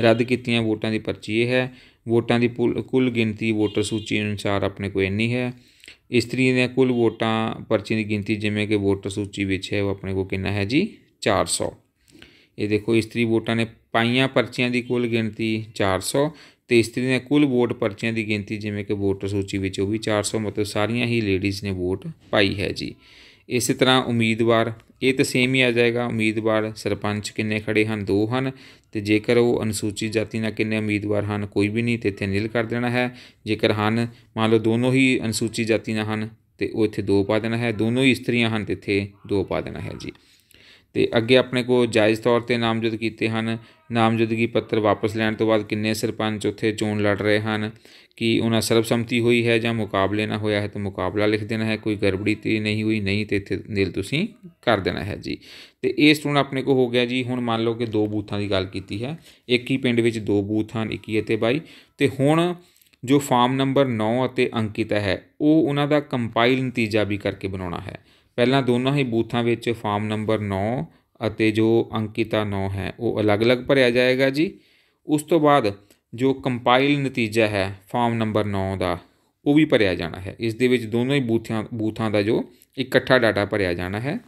ਰੱਦ ਕੀਤੀਆਂ ਵੋਟਾਂ ਦੀ ਪਰਚੀ ਇਹ ਹੈ ਵੋਟਾਂ ਦੀ ਕੁੱਲ ਗਿਣਤੀ ਵੋਟਰ ਸੂਚੀ ਅਨੁਸਾਰ ਆਪਣੇ ਕੋ ਇੰਨੀ ਹੈ ਇਸਤਰੀਆਂ ਦੇ ਕੁੱਲ ਵੋਟਾਂ ਪਰਚੀ ਦੀ ਗਿਣਤੀ ਜਿਵੇਂ ਕਿ ਵੋਟਰ ਸੂਚੀ ਵਿੱਚ ਹੈ ਉਹ ਆਪਣੇ ਕੋ ਕਿੰਨਾ ਹੈ ਜੀ 400 ਇਹ ਦੇਖੋ ਇਸਤਰੀ ਵੋਟਾਂ ਨੇ ਪਾਈਆਂ ਪਰਚੀਆਂ ਦੀ ਕੁੱਲ ਗਿਣਤੀ 400 ਤੇ ਇਸਤਰੀ ਨੇ ਕੁੱਲ ਵੋਟ ਪਰਚੀਆਂ ਦੀ ਗਿਣਤੀ ਜਿਵੇਂ ਕਿ ਵੋਟਰ ਸੂਚੀ ਵਿੱਚ ਉਹ ਵੀ 400 ਮਤਲਬ ਸਾਰੀਆਂ ਹੀ ਲੇਡੀਜ਼ ਨੇ ਵੋਟ ਪਾਈ ਹੈ ਜੀ ਇਸੇ ਤਰ੍ਹਾਂ ਉਮੀਦਵਾਰ ਇਹ ਤਾਂ ਸੇਮ ਹੀ ਆ ਜਾਏਗਾ ਉਮੀਦਵਾਰ ਸਰਪੰਚ ਕਿੰਨੇ ਖੜੇ ਹਨ ਦੋ ਹਨ ਤੇ ਜੇਕਰ ਉਹ ਅਨੁਸੂਚਿਤ ਜਾਤੀ ਨਾਲ ਕਿੰਨੇ ਉਮੀਦਵਾਰ ਹਨ ਕੋਈ ਵੀ ਨਹੀਂ ਤੇ ਇੱਥੇ ਨਿਲ ਕਰ ਦੇਣਾ ਹੈ ਜੇਕਰ ਹਨ ਮੰਨ ਲਓ ਦੋਨੋਂ ਹੀ ਅਨੁਸੂਚਿਤ ਜਾਤੀ ਨਾਲ ਹਨ ਤੇ ਉਹ ਇੱਥੇ ਦੋ ਪਾ ਦੇਣਾ ਹੈ ਦੋਨੋਂ ਹੀ ਇਸਤਰੀਆਂ ਹਨ ਤੇ ਇੱਥੇ ਦੋ ਪਾ ਦੇਣਾ ਹੈ ਜੀ ਤੇ ਅੱਗੇ ਆਪਣੇ ਕੋ ਜਾਇਜ਼ ਤੌਰ 'ਤੇ ਨਾਮਜ਼ਦ ਕੀਤੇ ਹਨ ਨਾਮਜ਼ਦਗੀ ਪੱਤਰ ਵਾਪਸ ਲੈਣ ਤੋਂ ਬਾਅਦ ਕਿੰਨੇ ਸਰਪੰਚ ਉੱਥੇ ਚੋਣ ਲੜ ਰਹੇ ਹਨ ਕਿ ਉਹਨਾਂ ਸਰਬਸੰਮਤੀ ਹੋਈ ਹੈ ਜਾਂ ਮੁਕਾਬਲੇ ਨਾ ਹੋਇਆ ਹੈ ਤਾਂ ਮੁਕਾਬਲਾ ਲਿਖ ਦੇਣਾ ਹੈ ਕੋਈ ਗੜਬੜੀ ਤੇ ਨਹੀਂ ਹੋਈ ਨਹੀਂ ਤੇ ਇੱਥੇ ਨੀਲ ਤੁਸੀਂ ਕਰ ਦੇਣਾ ਹੈ ਜੀ ਤੇ ਇਹ ਤੋਂ ਆਪਣੇ ਕੋ ਹੋ ਗਿਆ ਜੀ ਹੁਣ ਮੰਨ ਲਓ ਕਿ ਦੋ ਬੂਥਾਂ ਦੀ ਗੱਲ ਕੀਤੀ ਹੈ ਇੱਕ ਹੀ ਪਿੰਡ ਵਿੱਚ ਦੋ ਬੂਥ ਹਨ 21 ਅਤੇ 22 ਤੇ ਹੁਣ ਜੋ ਫਾਰਮ ਨੰਬਰ 9 ਅਤੇ ਅੰਕਿਤ ਹੈ ਉਹ ਉਹਨਾਂ ਦਾ ਕੰਪਾਈਲ ਨਤੀਜਾ ਵੀ ਕਰਕੇ ਬਣਾਉਣਾ ਹੈ ਪਹਿਲਾਂ ਦੋਨਾਂ ਹੀ ਬੂਥਾਂ ਵਿੱਚ ਫਾਰਮ ਨੰਬਰ 9 ਅਤੇ ਜੋ ਅੰਕਿਤਾ 9 ਹੈ ਉਹ ਅਲੱਗ-ਅਲੱਗ ਭਰਿਆ ਜਾਏਗਾ ਜੀ ਉਸ ਤੋਂ ਬਾਅਦ ਜੋ ਕੰਪਾਈਲ ਨਤੀਜਾ ਹੈ ਫਾਰਮ ਨੰਬਰ 9 ਦਾ ਉਹ ਵੀ ਭਰਿਆ ਜਾਣਾ ਹੈ ਇਸ ਦੇ ਵਿੱਚ ਦੋਨੋਂ ਹੀ ਬੂਥਾਂ ਬੂਥਾਂ ਦਾ ਜੋ ਇਕੱਠਾ ਡਾਟਾ ਭਰਿਆ ਜਾਣਾ ਹੈ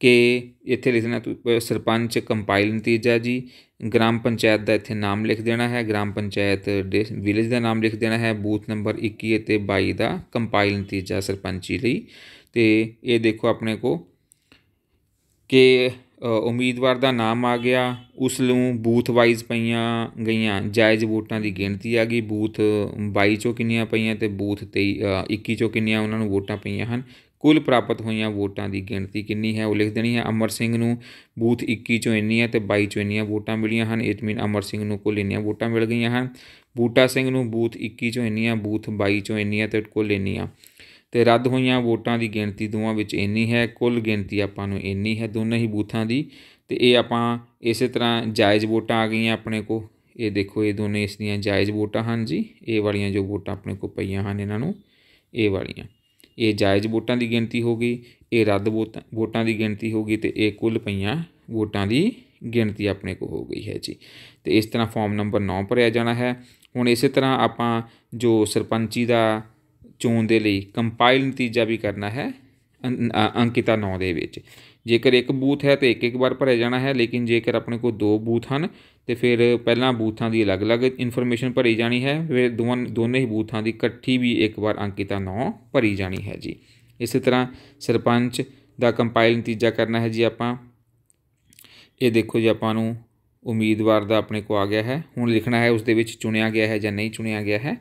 ਕਿ ਇੱਥੇ ਲਿਖਣਾ ਸਰਪੰਚ ਕੰਪਾਈਲ ਨਤੀਜਾ ਜੀ ਗ੍ਰਾਮ ਪੰਚਾਇਤ ਦਾ ਇੱਥੇ ਨਾਮ ਲਿਖ ਦੇਣਾ ਹੈ ਗ੍ਰਾਮ ਪੰਚਾਇਤ ਵਿਲੇਜ ਦਾ ਨਾਮ ਲਿਖ ਦੇਣਾ ਹੈ ਬੂਥ ਨੰਬਰ 21 ਅਤੇ 22 ਦਾ ਕੰਪਾਈਲ ਨਤੀਜਾ ਸਰਪੰਚੀ ਲਈ ਤੇ ਇਹ ਦੇਖੋ ਆਪਣੇ ਕੋ ਕਿ ਉਮੀਦਵਾਰ ਦਾ ਨਾਮ ਆ ਗਿਆ ਉਸ ਨੂੰ ਬੂਥ ਵਾਈਜ਼ ਪਈਆਂ ਗਈਆਂ ਜਾਇਜ਼ ਵੋਟਾਂ ਦੀ ਗਿਣਤੀ ਆ ਗਈ ਬੂਥ 22 ਚੋਂ ਕਿੰਨੀਆਂ ਪਈਆਂ ਤੇ ਬੂਥ 23 21 ਚੋਂ ਕਿੰਨੀਆਂ ਉਹਨਾਂ ਨੂੰ ਵੋਟਾਂ ਪਈਆਂ ਹਨ ਕੁੱਲ ਪ੍ਰਾਪਤ ਹੋਈਆਂ ਵੋਟਾਂ ਦੀ ਗਿਣਤੀ ਕਿੰਨੀ ਹੈ ਉਹ ਲਿਖ ਦੇਣੀ ਹੈ ਅਮਰ ਸਿੰਘ ਨੂੰ ਬੂਥ 21 ਚੋਂ ਇੰਨੀਆਂ ਤੇ 22 ਚੋਂ ਇੰਨੀਆਂ ਵੋਟਾਂ ਮਿਲੀਆਂ ਹਨ ਇਟ ਮੀਨ ਅਮਰ ਸਿੰਘ ਨੂੰ ਕੁੱਲ ਇੰਨੀਆਂ ਵੋਟਾਂ ਮਿਲ ਗਈਆਂ ਹਨ ਬੂਟਾ ਸਿੰਘ ਨੂੰ ਬੂਥ 21 ਚੋਂ ਇੰਨੀਆਂ ਬੂਥ 22 ਚੋਂ ਇੰਨੀਆਂ ਤੇ ਕੁੱਲ ਇੰਨੀਆਂ ਤੇ ਰੱਦ ਹੋਈਆਂ ਵੋਟਾਂ ਦੀ ਗਿਣਤੀ ਦੋਵਾਂ ਵਿੱਚ ਇੰਨੀ ਹੈ ਕੁੱਲ ਗਿਣਤੀ ਆਪਾਂ ਨੂੰ ਇੰਨੀ ਹੈ ਦੋਨੇ ਹੀ ਬੂਥਾਂ ਦੀ ਤੇ ਇਹ ਆਪਾਂ ਇਸੇ ਤਰ੍ਹਾਂ ਜਾਇਜ਼ ਵੋਟਾਂ ਆ ਗਈਆਂ ਆਪਣੇ ਕੋ ਇਹ ਦੇਖੋ ਇਹ ਦੋਨੇ ਇਸ ਦੀਆਂ ਜਾਇਜ਼ ਵੋਟਾਂ ਹਨ ਜੀ ਇਹ ਵਾਲੀਆਂ ਜੋ ਵੋਟਾਂ ਆਪਣੇ ਕੋ ਪਈਆਂ ਹਨ ਇਹਨਾਂ ਨੂੰ ਇਹ ਵਾਲੀਆਂ ਇਹ ਜਾਇਜ਼ ਵੋਟਾਂ ਦੀ ਗਿਣਤੀ ਹੋ ਗਈ ਇਹ ਰੱਦ ਵੋਟਾਂ ਦੀ ਗਿਣਤੀ ਹੋ ਗਈ ਤੇ ਇਹ ਕੁੱਲ ਪਈਆਂ ਵੋਟਾਂ ਦੀ ਗਿਣਤੀ ਆਪਣੇ ਕੋ ਹੋ ਗਈ ਹੈ ਜੀ ਤੇ ਇਸ ਤਰ੍ਹਾਂ ਫਾਰਮ ਨੰਬਰ 9 ਭਰਿਆ ਜਾਣਾ ਹੈ ਹੁਣ ਇਸੇ ਤਰ੍ਹਾਂ ਆਪਾਂ ਜੋ ਸਰਪੰਚੀ ਦਾ ਚੋਣ ਦੇ ਲਈ ਕੰਪਾਈਲ ਨਤੀਜਾ ਵੀ ਕਰਨਾ ਹੈ ਅੰਕਿਤਾ 9 ਦੇ ਵਿੱਚ ਜੇਕਰ ਇੱਕ ਬੂਥ ਹੈ ਤੇ ਇੱਕ ਇੱਕ ਵਾਰ ਭਰਿਆ ਜਾਣਾ ਹੈ ਲੇਕਿਨ ਜੇਕਰ ਆਪਣੇ ਕੋਲ ਦੋ ਬੂਥ ਹਨ ਤੇ ਫਿਰ ਪਹਿਲਾਂ ਬੂਥਾਂ ਦੀ ਅਲੱਗ-ਅਲੱਗ ਇਨਫੋਰਮੇਸ਼ਨ ਭਰੀ ਜਾਣੀ ਹੈ ਫਿਰ ਦੋਵਾਂ ਦੋਨੇ ਹੀ ਬੂਥਾਂ ਦੀ ਇਕੱਠੀ ਵੀ ਇੱਕ ਵਾਰ ਅੰਕਿਤਾ 9 ਭਰੀ ਜਾਣੀ ਹੈ ਜੀ ਇਸੇ ਤਰ੍ਹਾਂ ਸਰਪੰਚ ਦਾ ਕੰਪਾਈਲ ਨਤੀਜਾ ਕਰਨਾ ਹੈ ਜੀ ਆਪਾਂ ਇਹ ਦੇਖੋ ਜੀ ਆਪਾਂ ਨੂੰ ਉਮੀਦਵਾਰ ਦਾ ਆਪਣੇ ਕੋ ਆ ਗਿਆ ਹੈ ਹੁਣ ਲਿਖਣਾ ਹੈ ਉਸ ਦੇ ਵਿੱਚ ਚੁਣਿਆ ਗਿਆ ਹੈ ਜਾਂ ਨਹੀਂ ਚੁਣਿਆ ਗਿਆ ਹੈ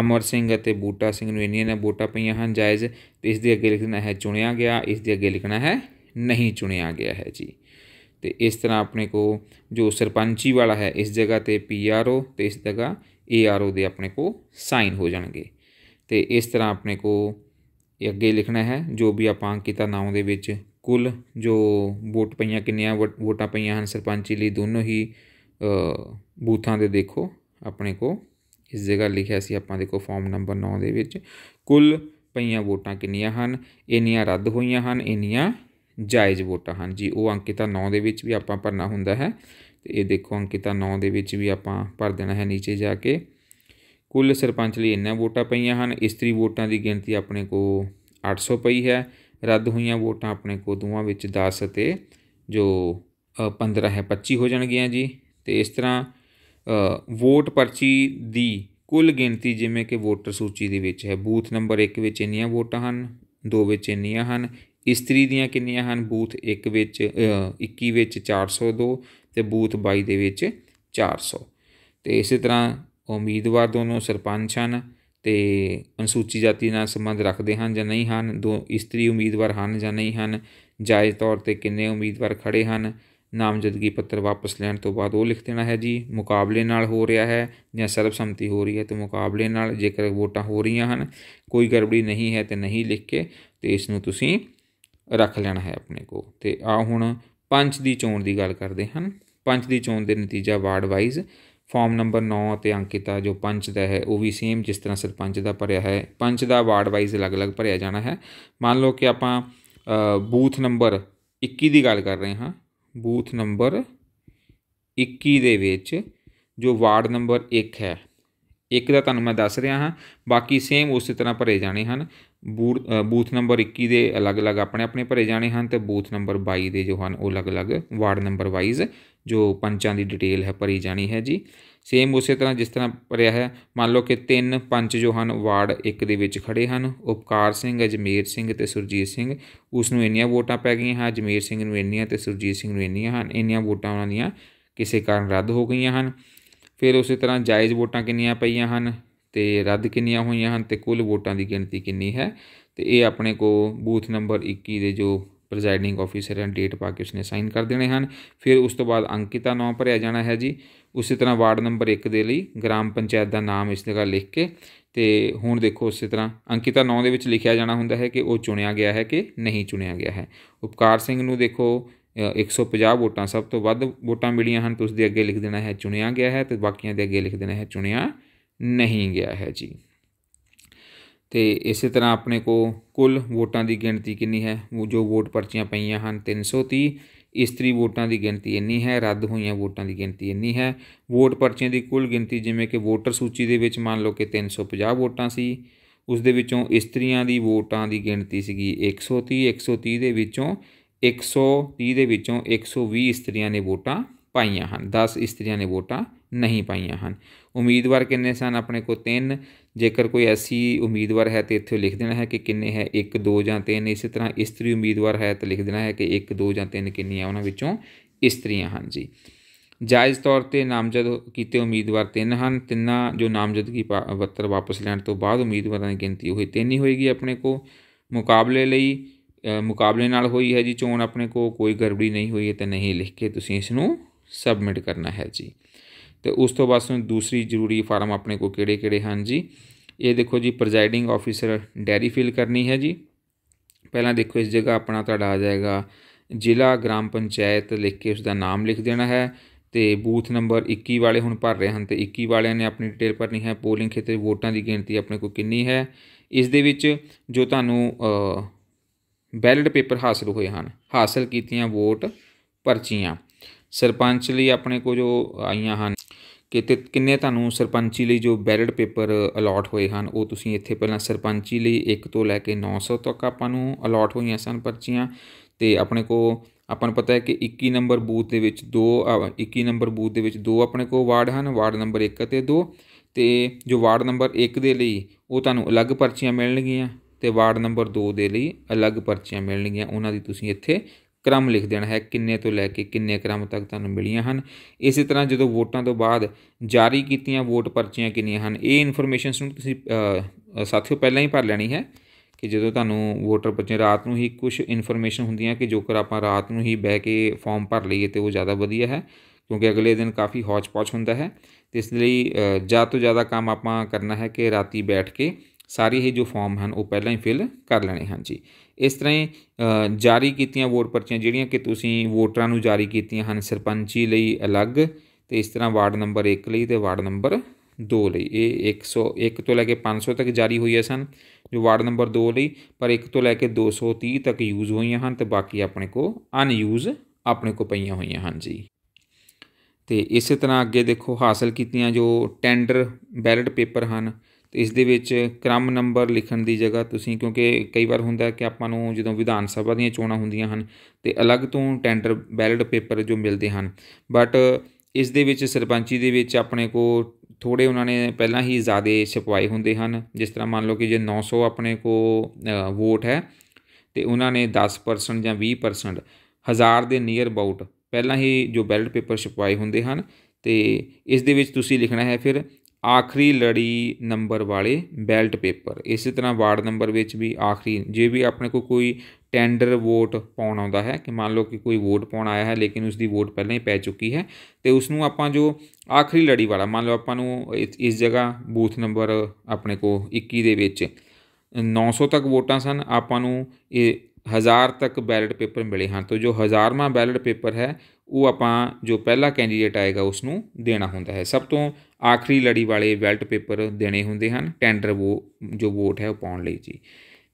ਅਮਰ ਸਿੰਘ ਅਤੇ ਬੂਟਾ ਸਿੰਘ ਨੂੰ ਇੰਨੀਆਂ ਨੇ ਵੋਟਾਂ ਪਈਆਂ ਹਨ ਜਾਇਜ਼ ਤੇ ਇਸ ਦੇ ਅੱਗੇ ਲਿਖਣਾ ਹੈ ਚੁਣਿਆ ਗਿਆ ਇਸ ਦੇ ਅੱਗੇ ਲਿਖਣਾ ਹੈ ਨਹੀਂ ਚੁਣਿਆ ਗਿਆ ਹੈ ਜੀ ਤੇ ਇਸ ਤਰ੍ਹਾਂ ਆਪਣੇ ਕੋ ਜੋ ਸਰਪੰਚੀ ਵਾਲਾ ਹੈ ਇਸ ਜਗ੍ਹਾ ਤੇ ਪੀਆਰਓ ਤੇ ਇਸ ਜਗ੍ਹਾ ਏਆਰਓ ਦੇ ਆਪਣੇ ਕੋ ਸਾਈਨ ਹੋ ਜਾਣਗੇ ਤੇ ਇਸ ਤਰ੍ਹਾਂ ਆਪਣੇ ਕੋ ਅੱਗੇ ਲਿਖਣਾ ਹੈ ਜੋ ਵੀ ਆਪਾਂ ਕੀਤਾ ਨਾਮ ਦੇ ਵਿੱਚ ਕੁੱਲ ਜੋ ਵੋਟ ਪਈਆਂ ਕਿੰਨੀਆਂ ਵੋਟਾਂ ਪਈਆਂ ਹਨ ਸਰਪੰਚੀ ਲਈ ਦੋਨੋਂ ਹੀ ਬੂਥਾਂ ਦੇ ਦੇਖੋ ਆਪਣੇ ਕੋ ਇਸ ਜਗ੍ਹਾ ਲਿਖਿਆ ਸੀ ਆਪਾਂ ਦੇਖੋ ਫਾਰਮ ਨੰਬਰ 9 ਦੇ ਵਿੱਚ ਕੁੱਲ ਪਈਆਂ ਵੋਟਾਂ ਕਿੰਨੀਆਂ ਹਨ ਇੰਨੀਆਂ ਰੱਦ ਹੋਈਆਂ ਹਨ ਇੰਨੀਆਂ ਜਾਇਜ਼ ਵੋਟਾਂ ਹਨ ਜੀ ਉਹ ਅੰਕਿਤਾ 9 ਦੇ ਵਿੱਚ ਵੀ ਆਪਾਂ ਭਰਨਾ ਹੁੰਦਾ ਹੈ ਤੇ ਇਹ ਦੇਖੋ ਅੰਕਿਤਾ 9 ਦੇ ਵਿੱਚ ਵੀ ਆਪਾਂ ਭਰ ਦੇਣਾ ਹੈ ਨੀਚੇ ਜਾ ਕੇ ਕੁੱਲ ਸਰਪੰਚ ਲਈ ਇੰਨੀਆਂ ਵੋਟਾਂ ਪਈਆਂ ਹਨ ਇਸਤਰੀ ਵੋਟਾਂ ਦੀ ਗਿਣਤੀ ਆਪਣੇ ਕੋ 800 ਪਈ ਹੈ ਰੱਦ ਹੋਈਆਂ ਵੋਟਾਂ ਆਪਣੇ ਕੋ ਦੋਵਾਂ ਵਿੱਚ 10 ਤੇ ਜੋ 15 ਹੈ 25 ਹੋ ਜਾਣਗੀਆਂ ਜੀ ਤੇ ਇਸ ਤਰ੍ਹਾਂ ਵੋਟ ਪਰਚੀ ਦੀ ਕੁੱਲ ਗਿਣਤੀ ਜਿਵੇਂ ਕਿ ਵੋਟਰ ਸੂਚੀ ਦੇ ਵਿੱਚ ਹੈ ਬੂਥ ਨੰਬਰ 1 ਵਿੱਚ ਇੰਨੀਆਂ ਵੋਟਾਂ ਹਨ 2 ਵਿੱਚ ਇੰਨੀਆਂ ਹਨ ਇਸਤਰੀ ਦੀਆਂ ਕਿੰਨੀਆਂ ਹਨ ਬੂਥ 1 ਵਿੱਚ 21 ਵਿੱਚ 402 ਤੇ ਬੂਥ 22 ਦੇ ਵਿੱਚ 400 ਤੇ ਇਸੇ ਤਰ੍ਹਾਂ ਉਮੀਦਵਾਰ ਦੋਨੋਂ ਸਰਪੰਚ ਹਨ ਤੇ ਅਨੁਸੂਚੀ ਜਾਤੀ ਨਾਲ ਸੰਬੰਧ ਰੱਖਦੇ ਹਨ ਜਾਂ ਨਹੀਂ ਹਨ ਦੋ ਇਸਤਰੀ ਉਮੀਦਵਾਰ ਹਨ ਜਾਂ ਨਹੀਂ ਹਨ ਜਾਇਜ਼ ਤੌਰ ਤੇ ਕਿੰਨੇ ਉਮੀਦਵਾਰ ਖੜੇ ਹਨ ਨਾਮਜ਼ਦਗੀ ਪੱਤਰ ਵਾਪਸ ਲੈਣ ਤੋਂ ਬਾਅਦ ਉਹ ਲਿਖ ਦੇਣਾ ਹੈ ਜੀ ਮੁਕਾਬਲੇ ਨਾਲ ਹੋ ਰਿਹਾ ਹੈ ਜਾਂ ਸਰਬਸੰਮਤੀ ਹੋ ਰਹੀ ਹੈ ਤੇ ਮੁਕਾਬਲੇ ਨਾਲ ਜੇਕਰ ਵੋਟਾਂ ਹੋ ਰਹੀਆਂ ਹਨ ਕੋਈ ਗੜਬੜੀ ਨਹੀਂ ਹੈ ਤੇ ਨਹੀਂ ਲਿਖ ਕੇ ਤੇ ਇਸ ਨੂੰ ਤੁਸੀਂ ਰੱਖ ਲੈਣਾ ਹੈ ਆਪਣੇ ਕੋ ਤੇ ਆ ਹੁਣ ਪੰਚ ਦੀ ਚੋਣ ਦੀ ਗੱਲ ਕਰਦੇ ਹਨ ਪੰਚ ਦੀ ਚੋਣ ਦੇ ਨਤੀਜਾ ਵਾਰਡ ਵਾਈਜ਼ ਫਾਰਮ ਨੰਬਰ 9 ਤੇ ਅੰਕਿਤਾ ਜੋ ਪੰਚ ਦਾ ਹੈ ਉਹ ਵੀ ਸੇਮ ਜਿਸ ਤਰ੍ਹਾਂ ਸਰਪੰਚ ਦਾ ਭਰਿਆ ਹੈ ਪੰਚ ਦਾ ਵਾਰਡ ਵਾਈਜ਼ ਅਲੱਗ-ਅਲੱਗ ਭਰਿਆ ਜਾਣਾ ਹੈ ਮੰਨ ਲਓ ਕਿ ਆਪਾਂ ਬੂਥ ਨੰਬਰ 21 ਦੀ ਗੱਲ ਕਰ ਰਹੇ ਹਾਂ ਬੂਥ ਨੰਬਰ 21 ਦੇ ਵਿੱਚ ਜੋ ਵਾਰਡ ਨੰਬਰ 1 ਹੈ ਇੱਕ ਦਾ ਤੁਹਾਨੂੰ ਮੈਂ ਦੱਸ ਰਿਹਾ ਹਾਂ ਬਾਕੀ ਸੇਮ ਉਸੇ ਤਰ੍ਹਾਂ ਭਰੇ ਜਾਣੇ ਹਨ ਬੂਥ ਨੰਬਰ 21 ਦੇ ਅਲੱਗ-ਅਲੱਗ ਆਪਣੇ ਆਪਣੇ ਭਰੇ ਜਾਣੇ ਹਨ ਤੇ ਬੂਥ ਨੰਬਰ 22 ਦੇ ਜੋ ਹਨ ਉਹ ਅਲੱਗ-ਅਲੱਗ ਵਾਰਡ ਨੰਬਰ ਵਾਈਜ਼ ਜੋ ਪੰਚਾਂ ਦੀ ਡਿਟੇਲ ਹੈ ਭਰੀ ਜਾਣੀ ਹੈ ਜੀ ਸੇਮ ਉਸੇ ਤਰ੍ਹਾਂ ਜਿਸ ਤਰ੍ਹਾਂ ਪੜਿਆ ਹੈ ਮੰਨ ਲਓ ਕਿ ਤਿੰਨ ਪੰਜ ਜੋ ਹਨ ਵਾਰਡ 1 ਦੇ ਵਿੱਚ ਖੜੇ ਹਨ ਉਪਕਾਰ ਸਿੰਘ ਅਜਮੇਰ ਸਿੰਘ ਤੇ ਸੁਰਜੀਤ ਸਿੰਘ ਉਸ ਨੂੰ ਇੰਨੀਆਂ ਵੋਟਾਂ ਪੈ ਗਈਆਂ ਹਨ ਅਜਮੇਰ ਸਿੰਘ ਨੂੰ ਇੰਨੀਆਂ ਤੇ ਸੁਰਜੀਤ ਸਿੰਘ ਨੂੰ ਇੰਨੀਆਂ ਹਨ ਇੰਨੀਆਂ ਵੋਟਾਂ ਉਹਨਾਂ ਦੀਆਂ ਕਿਸੇ ਕਾਰਨ ਰੱਦ ਹੋ ਗਈਆਂ ਹਨ ਫਿਰ ਉਸੇ ਤਰ੍ਹਾਂ ਜਾਇਜ਼ ਵੋਟਾਂ ਕਿੰਨੀਆਂ ਪਈਆਂ ਹਨ ਤੇ ਰੱਦ ਕਿੰਨੀਆਂ ਹੋਈਆਂ ਹਨ ਤੇ ਕੁੱਲ ਵੋਟਾਂ ਦੀ ਗਿਣਤੀ ਕਿੰਨੀ ਹੈ ਤੇ ਇਹ ਆਪਣੇ ਕੋ ਬੂਥ ਨੰਬਰ 21 ਦੇ ਜੋ ਪ੍ਰੈਜ਼ਾਈਡਿੰਗ ਆਫੀਸਰ ਹੈ ਡੇਟ ਪਾ ਕੇ ਉਸਨੇ ਸਾਈਨ ਕਰ ਦੇਣੇ ਹਨ ਫਿਰ ਉਸ ਤੋਂ ਬਾਅਦ ਅੰਕਿਤਾ ਨਾਮ ਭਰਿਆ ਜਾਣਾ ਹੈ ਜੀ ਉਸੇ ਤਰ੍ਹਾਂ ਵਾਰਡ ਨੰਬਰ 1 ਦੇ ਲਈ ਗ੍ਰਾਮ ਪੰਚਾਇਤ ਦਾ ਨਾਮ ਇਸ ਜਗ੍ਹਾ ਲਿਖ ਕੇ ਤੇ ਹੁਣ ਦੇਖੋ ਉਸੇ ਤਰ੍ਹਾਂ ਅੰਕਿਤਾ ਨਾਮ ਦੇ ਵਿੱਚ ਲਿਖਿਆ ਜਾਣਾ ਹੁੰਦਾ ਹੈ ਕਿ ਉਹ ਚੁਣਿਆ ਗਿਆ ਹੈ ਕਿ ਨਹੀਂ ਚੁਣਿਆ ਗਿਆ ਹੈ ਉਪਕਾਰ ਸਿੰਘ ਨੂੰ ਦੇਖੋ 150 ਵੋਟਾਂ ਸਭ ਤੋਂ ਵੱਧ ਵੋਟਾਂ ਮਿਲੀਆਂ ਹਨ ਤੇ ਉਸ ਦੇ ਅੱਗੇ ਲਿਖ ਦੇਣਾ ਹੈ ਚੁਣਿਆ ਗਿਆ ਹੈ ਤੇ ਬਾਕੀਆਂ ਦੇ ਅੱਗੇ ਲਿਖ ਦੇਣਾ ਹੈ ਚੁਣਿਆ ਨਹੀਂ ਗਿਆ ਹੈ ਜੀ ਤੇ ਇਸੇ ਤਰ੍ਹਾਂ ਆਪਣੇ ਕੋ ਕੁੱਲ ਵੋਟਾਂ ਦੀ ਗਿਣਤੀ ਕਿੰਨੀ ਹੈ ਜੋ ਵੋਟ ਪਰਚੀਆਂ ਪਈਆਂ ਹਨ 330 ਇਸਤਰੀ ਵੋਟਾਂ ਦੀ ਗਿਣਤੀ ਇੰਨੀ ਹੈ ਰੱਦ ਹੋਈਆਂ ਵੋਟਾਂ ਦੀ ਗਿਣਤੀ ਇੰਨੀ ਹੈ ਵੋਟ ਪਰਚੀਆਂ ਦੀ ਕੁੱਲ ਗਿਣਤੀ ਜਿਵੇਂ ਕਿ ਵੋਟਰ ਸੂਚੀ ਦੇ ਵਿੱਚ ਮੰਨ ਲਓ ਕਿ 350 ਵੋਟਾਂ ਸੀ ਉਸ ਦੇ ਵਿੱਚੋਂ ਇਸਤਰੀਆਂ ਦੀ ਵੋਟਾਂ ਦੀ ਗਿਣਤੀ ਸੀਗੀ 130 130 ਦੇ ਵਿੱਚੋਂ 130 ਦੇ ਵਿੱਚੋਂ 120 ਇਸਤਰੀਆਂ ਨੇ ਵੋਟਾਂ ਪਾਈਆਂ ਹਨ 10 ਇਸਤਰੀਆਂ ਨੇ ਵੋਟਾਂ ਨਹੀਂ ਪਾਈਆਂ ਹਨ ਉਮੀਦਵਾਰ ਕਿੰਨੇ ਸਨ ਆਪਣੇ ਕੋਲ ਜੇਕਰ ਕੋਈ ਐਸੀ ਉਮੀਦਵਾਰ ਹੈ ਤੇ ਇੱਥੇ ਲਿਖ ਦੇਣਾ ਹੈ ਕਿ ਕਿੰਨੇ ਹੈ 1 2 ਜਾਂ 3 ਇਸੇ ਤਰ੍ਹਾਂ ਇਸਤਰੀ ਉਮੀਦਵਾਰ ਹੈ ਤਾਂ ਲਿਖ ਦੇਣਾ ਹੈ ਕਿ 1 2 ਜਾਂ 3 ਕਿੰਨੀਆਂ ਉਹਨਾਂ ਵਿੱਚੋਂ ਇਸਤਰੀਆਂ ਹਨ ਜੀ ਜਾਇਜ਼ ਤੌਰ ਤੇ ਨਾਮਜ਼ਦ ਕੀਤੇ ਉਮੀਦਵਾਰ ਤਿੰਨ ਹਨ ਤਿੰਨਾਂ ਜੋ ਨਾਮਜ਼ਦਗੀ ਪੱਤਰ ਵਾਪਸ ਲੈਣ ਤੋਂ ਬਾਅਦ ਉਮੀਦਵਾਰਾਂ ਦੀ ਗਿਣਤੀ ਹੋਈ ਤਿੰਨ ਹੀ ਹੋਏਗੀ ਆਪਣੇ ਕੋ ਮੁਕਾਬਲੇ ਲਈ ਮੁਕਾਬਲੇ ਨਾਲ ਹੋਈ ਹੈ ਜੀ ਚੋਣ ਆਪਣੇ ਕੋ ਕੋਈ ਗੜਬੜੀ ਨਹੀਂ ਹੋਈ ਹੈ ਤਾਂ ਨਹੀਂ ਲਿਖ ਕੇ ਤੁਸੀਂ ਇਸ ਨੂੰ ਸਬਮਿਟ ਕਰਨਾ ਹੈ ਜੀ ਤੇ ਉਸ ਤੋਂ ਬਾਅਦ ਸਾਨੂੰ ਦੂਸਰੀ ਜ਼ਰੂਰੀ ਫਾਰਮ ਆਪਣੇ ਕੋ ਕਿਹੜੇ ਕਿਹੜੇ ਹਨ ਜੀ ਇਹ ਦੇਖੋ ਜੀ ਪ੍ਰੈਜ਼ਾਈਡਿੰਗ ਆਫੀਸਰ ਡੈਰੀ ਫਿਲ ਕਰਨੀ ਹੈ ਜੀ ਪਹਿਲਾਂ ਦੇਖੋ ਇਸ ਜਗ੍ਹਾ ਆਪਣਾ ਤੁਹਾਡਾ ਆ ਜਾਏਗਾ ਜ਼ਿਲ੍ਹਾ ਗ੍ਰਾਮ ਪੰਚਾਇਤ ਲਿਖ ਕੇ ਉਸ ਦਾ ਨਾਮ ਲਿਖ ਦੇਣਾ ਹੈ ਤੇ ਬੂਥ ਨੰਬਰ 21 ਵਾਲੇ ਹੁਣ ਭਰ ਰਹੇ ਹਨ ਤੇ 21 ਵਾਲਿਆਂ ਨੇ ਆਪਣੀ ਡਿਟੇਲ ਭਰਨੀ ਹੈ ਪੋਲਿੰਗ ਖੇਤਰ ਵੋਟਾਂ ਦੀ ਗਿਣਤੀ ਆਪਣੇ ਕੋ ਕਿੰਨੀ ਹੈ ਇਸ ਦੇ ਵਿੱਚ ਜੋ ਤੁਹਾਨੂੰ ਬੈਲਟ ਪੇਪਰ ਹਾਸਲ ਹੋਏ ਹਨ ਹਾਸਲ ਕੀਤੀਆਂ ਵੋਟ ਪਰਚੀਆਂ ਸਰਪੰਚ ਲਈ ਆਪਣੇ ਕੋ ਜੋ ਆਈਆਂ ਹਨ ਕਿ ਤੇ ਕਿੰਨੇ ਤੁਹਾਨੂੰ ਸਰਪੰਚੀ ਲਈ ਜੋ ਬੈਲਟ ਪੇਪਰ ਅਲਾਟ ਹੋਏ ਹਨ ਉਹ ਤੁਸੀਂ ਇੱਥੇ ਪਹਿਲਾਂ ਸਰਪੰਚੀ ਲਈ 1 ਤੋਂ ਲੈ ਕੇ 900 ਤੱਕ ਆਪਾਂ ਨੂੰ ਅਲਾਟ ਹੋਈਆਂ ਸਨ ਪਰਚੀਆਂ ਤੇ ਆਪਣੇ ਕੋ ਆਪਾਂ ਨੂੰ ਪਤਾ ਹੈ ਕਿ 21 ਨੰਬਰ ਬੂਥ ਦੇ ਵਿੱਚ ਦੋ 21 ਨੰਬਰ ਬੂਥ ਦੇ ਵਿੱਚ ਦੋ ਆਪਣੇ ਕੋ ਵਾਰਡ ਹਨ ਵਾਰਡ ਨੰਬਰ 1 ਅਤੇ 2 ਤੇ ਜੋ ਵਾਰਡ ਨੰਬਰ 1 ਦੇ ਲਈ ਉਹ ਤੁਹਾਨੂੰ ਅਲੱਗ ਪਰਚੀਆਂ ਮਿਲਣਗੀਆਂ ਤੇ ਵਾਰਡ ਨੰਬਰ 2 ਦੇ ਲਈ ਅਲੱਗ ਪਰਚੀਆਂ ਮਿਲਣਗੀਆਂ ਉਹਨਾਂ ਦੀ ਤੁਸੀਂ ਇੱਥੇ ਕ੍ਰਮ ਲਿਖ ਦੇਣਾ ਹੈ ਕਿੰਨੇ ਤੋਂ ਲੈ ਕੇ ਕਿੰਨੇ ਕ੍ਰਮ ਤੱਕ ਤੁਹਾਨੂੰ ਮਿਲੀਆਂ ਹਨ ਇਸੇ ਤਰ੍ਹਾਂ ਜਦੋਂ ਵੋਟਾਂ ਤੋਂ ਬਾਅਦ ਜਾਰੀ ਕੀਤੀਆਂ ਵੋਟ ਪਰਚੀਆਂ ਕਿੰਨੀਆਂ ਹਨ ਇਹ ਇਨਫੋਰਮੇਸ਼ਨਸ ਨੂੰ ਤੁਸੀਂ ਸਾਥੀਓ ਪਹਿਲਾਂ ਹੀ ਭਰ ਲੈਣੀ ਹੈ ਕਿ ਜਦੋਂ ਤੁਹਾਨੂੰ ਵੋਟਰ ਪਰਚੀ ਰਾਤ ਨੂੰ ਹੀ ਕੁਝ ਇਨਫੋਰਮੇਸ਼ਨ ਹੁੰਦੀਆਂ ਕਿ ਜੋਕਰ ਆਪਾਂ ਰਾਤ ਨੂੰ ਹੀ ਬਹਿ ਕੇ ਫਾਰਮ ਭਰ ਲਈਏ ਤੇ ਉਹ ਜ਼ਿਆਦਾ ਵਧੀਆ ਹੈ ਕਿਉਂਕਿ ਅਗਲੇ ਦਿਨ ਕਾਫੀ ਹੌਚ-ਪੌਚ ਹੁੰਦਾ ਹੈ ਤੇ ਇਸ ਲਈ ਜ਼ਿਆਦਾ ਤੋਂ ਜ਼ਿਆਦਾ ਕੰਮ ਆਪਾਂ ਕਰਨਾ ਹੈ ਕਿ ਰਾਤੀ ਬੈਠ ਕੇ ਸਾਰੇ ਹੀ ਜੋ ਫਾਰਮ ਹਨ ਉਹ ਪਹਿਲਾਂ ਹੀ ਫਿਲ ਕਰ ਲੈਣੇ ਹਨ ਜੀ ਇਸ ਤਰ੍ਹਾਂ ਜਾਰੀ ਕੀਤੀਆਂ ਵੋਟ ਪਰਚੀਆਂ ਜਿਹੜੀਆਂ ਕਿ ਤੁਸੀਂ ਵੋਟਰਾਂ ਨੂੰ ਜਾਰੀ ਕੀਤੀਆਂ ਹਨ ਸਰਪੰਚੀ ਲਈ ਅਲੱਗ ਤੇ ਇਸ ਤਰ੍ਹਾਂ ਵਾਰਡ ਨੰਬਰ 1 ਲਈ ਤੇ ਵਾਰਡ ਨੰਬਰ 2 ਲਈ ਇਹ 101 ਤੋਂ ਲੈ ਕੇ 500 ਤੱਕ ਜਾਰੀ ਹੋਈਆਂ ਸਨ ਜੋ ਵਾਰਡ ਨੰਬਰ 2 ਲਈ ਪਰ 1 ਤੋਂ ਲੈ ਕੇ 230 ਤੱਕ ਯੂਜ਼ ਹੋਈਆਂ ਹਨ ਤੇ ਬਾਕੀ ਆਪਣੇ ਕੋ ਅਨਯੂਜ਼ ਆਪਣੇ ਕੋ ਪਈਆਂ ਹੋਈਆਂ ਹਨ ਜੀ ਤੇ ਇਸੇ ਤਰ੍ਹਾਂ ਅੱਗੇ ਦੇਖੋ ਹਾਸਲ ਕੀਤੀਆਂ ਜੋ ਟੈਂਡਰ ਬੈਲਟ ਪੇਪਰ ਹਨ ਤੇ ਇਸ ਦੇ ਵਿੱਚ ਕ੍ਰਮ ਨੰਬਰ ਲਿਖਣ ਦੀ ਜਗ੍ਹਾ ਤੁਸੀਂ ਕਿਉਂਕਿ ਕਈ ਵਾਰ ਹੁੰਦਾ ਕਿ ਆਪਾਂ ਨੂੰ ਜਦੋਂ ਵਿਧਾਨ ਸਭਾ ਦੀਆਂ ਚੋਣਾਂ ਹੁੰਦੀਆਂ ਹਨ ਤੇ ਅਲੱਗ ਤੋਂ ਟੈਂਡਰ ਬੈਲਟ ਪੇਪਰ ਜੋ ਮਿਲਦੇ ਹਨ ਬਟ ਇਸ ਦੇ ਵਿੱਚ ਸਰਪੰਚੀ ਦੇ ਵਿੱਚ ਆਪਣੇ ਕੋ ਥੋੜੇ ਉਹਨਾਂ ਨੇ ਪਹਿਲਾਂ ਹੀ ਜ਼ਿਆਦੇ ਛਪਵਾਏ ਹੁੰਦੇ ਹਨ ਜਿਸ ਤਰ੍ਹਾਂ ਮੰਨ ਲਓ ਕਿ ਜੇ 900 ਆਪਣੇ ਕੋ ਵੋਟ ਹੈ ਤੇ ਉਹਨਾਂ ਨੇ 10% ਜਾਂ 20% ਹਜ਼ਾਰ ਦੇ ਨੀਅਰ ਅਬਾਊਟ ਪਹਿਲਾਂ ਹੀ ਜੋ ਬੈਲਟ ਪੇਪਰ ਛਪਵਾਏ ਹੁੰਦੇ ਹਨ ਤੇ ਇਸ ਦੇ ਵਿੱਚ ਤੁਸੀਂ ਲਿਖਣਾ ਹੈ ਫਿਰ ਆਖਰੀ ਲੜੀ ਨੰਬਰ ਵਾਲੇ ਬੈਲਟ ਪੇਪਰ ਇਸੇ ਤਰ੍ਹਾਂ ਵਾਰਡ ਨੰਬਰ ਵਿੱਚ ਵੀ ਆਖਰੀ ਜੇ ਵੀ ਆਪਣੇ ਕੋ ਕੋਈ ਟੈਂਡਰ ਵੋਟ ਪਾਉਣ ਆਉਂਦਾ ਹੈ ਕਿ ਮੰਨ ਲਓ ਕਿ ਕੋਈ ਵੋਟ ਪਾਉਣ ਆਇਆ ਹੈ ਲੇਕਿਨ ਉਸ ਦੀ ਵੋਟ ਪਹਿਲਾਂ ਹੀ ਪੈ ਚੁੱਕੀ ਹੈ ਤੇ ਉਸ ਨੂੰ ਆਪਾਂ ਜੋ ਆਖਰੀ ਲੜੀ ਵਾਲਾ ਮੰਨ ਲਓ ਆਪਾਂ ਨੂੰ ਇਸ ਜਗ੍ਹਾ ਬੂਥ ਨੰਬਰ ਆਪਣੇ ਕੋ 21 ਦੇ ਵਿੱਚ 900 ਤੱਕ ਵੋਟਾਂ ਸਨ ਆਪਾਂ ਨੂੰ ਇਹ ਹਜ਼ਾਰ ਤੱਕ ਬੈਲਟ ਪੇਪਰ ਮਿਲੇ ਹਨ ਤਾਂ ਜੋ ਹਜ਼ਾਰਵਾਂ ਬੈਲਟ ਪੇਪਰ ਹੈ ਉਹ ਆਪਾਂ ਜੋ ਪਹਿਲਾ ਕੈਂਡੀਡੇਟ ਆਏਗਾ ਉਸ ਨੂੰ ਦੇਣਾ ਹੁੰਦਾ ਹੈ ਸਭ ਤੋਂ ਆਖਰੀ ਲੜੀ ਵਾਲੇ ਬੈਲਟ ਪੇਪਰ ਦੇਣੇ ਹੁੰਦੇ ਹਨ ਟੈਂਡਰ ਉਹ ਜੋ ਵੋਟ ਹੈ ਉਹ ਪਾਉਣ ਲਈ ਜੀ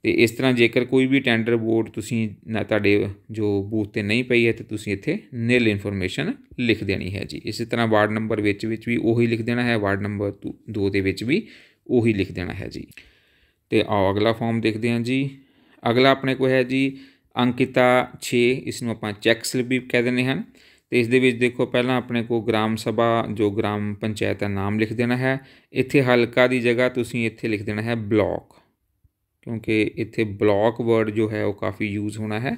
ਤੇ ਇਸ ਤਰ੍ਹਾਂ ਜੇਕਰ ਕੋਈ ਵੀ ਟੈਂਡਰ ਵੋਟ ਤੁਸੀਂ ਤੁਹਾਡੇ ਜੋ ਬੂਥ ਤੇ ਨਹੀਂ ਪਈ ਹੈ ਤੇ ਤੁਸੀਂ ਇੱਥੇ ਨਿਲ ਇਨਫੋਰਮੇਸ਼ਨ ਲਿਖ ਦੇਣੀ ਹੈ ਜੀ ਇਸੇ ਤਰ੍ਹਾਂ ਵਾਰਡ ਨੰਬਰ ਵਿੱਚ ਵਿੱਚ ਵੀ ਉਹੀ ਲਿਖ ਦੇਣਾ ਹੈ ਵਾਰਡ ਨੰਬਰ 2 ਦੇ ਵਿੱਚ ਵੀ ਉਹੀ ਲਿਖ ਦੇਣਾ ਹੈ ਜੀ ਤੇ ਆਓ ਅਗਲਾ ਫਾਰਮ ਦੇਖਦੇ ਹਾਂ ਜੀ ਅਗਲਾ ਆਪਣੇ ਕੋ ਹੈ ਜੀ ਅੰਕਿਤਾ 6 ਇਸ ਨੂੰ ਆਪਾਂ ਚੈੱਕ ਸਲਿਪ ਵੀ ਕਹਿ ਦਿੰਦੇ ਹਾਂ ਤੇ ਇਸ ਦੇ ਵਿੱਚ ਦੇਖੋ ਪਹਿਲਾਂ ਆਪਣੇ ਕੋ ਗ੍ਰਾਮ ਸਭਾ ਜੋ ਗ੍ਰਾਮ ਪੰਚਾਇਤ ਦਾ ਨਾਮ ਲਿਖ ਦੇਣਾ ਹੈ ਇੱਥੇ ਹਲਕਾ ਦੀ ਜਗ੍ਹਾ ਤੁਸੀਂ ਇੱਥੇ ਲਿਖ ਦੇਣਾ ਹੈ ਬਲਾਕ ਕਿਉਂਕਿ ਇੱਥੇ ਬਲਾਕ ਵਰਡ ਜੋ ਹੈ ਉਹ ਕਾਫੀ ਯੂਜ਼ ਹੋਣਾ ਹੈ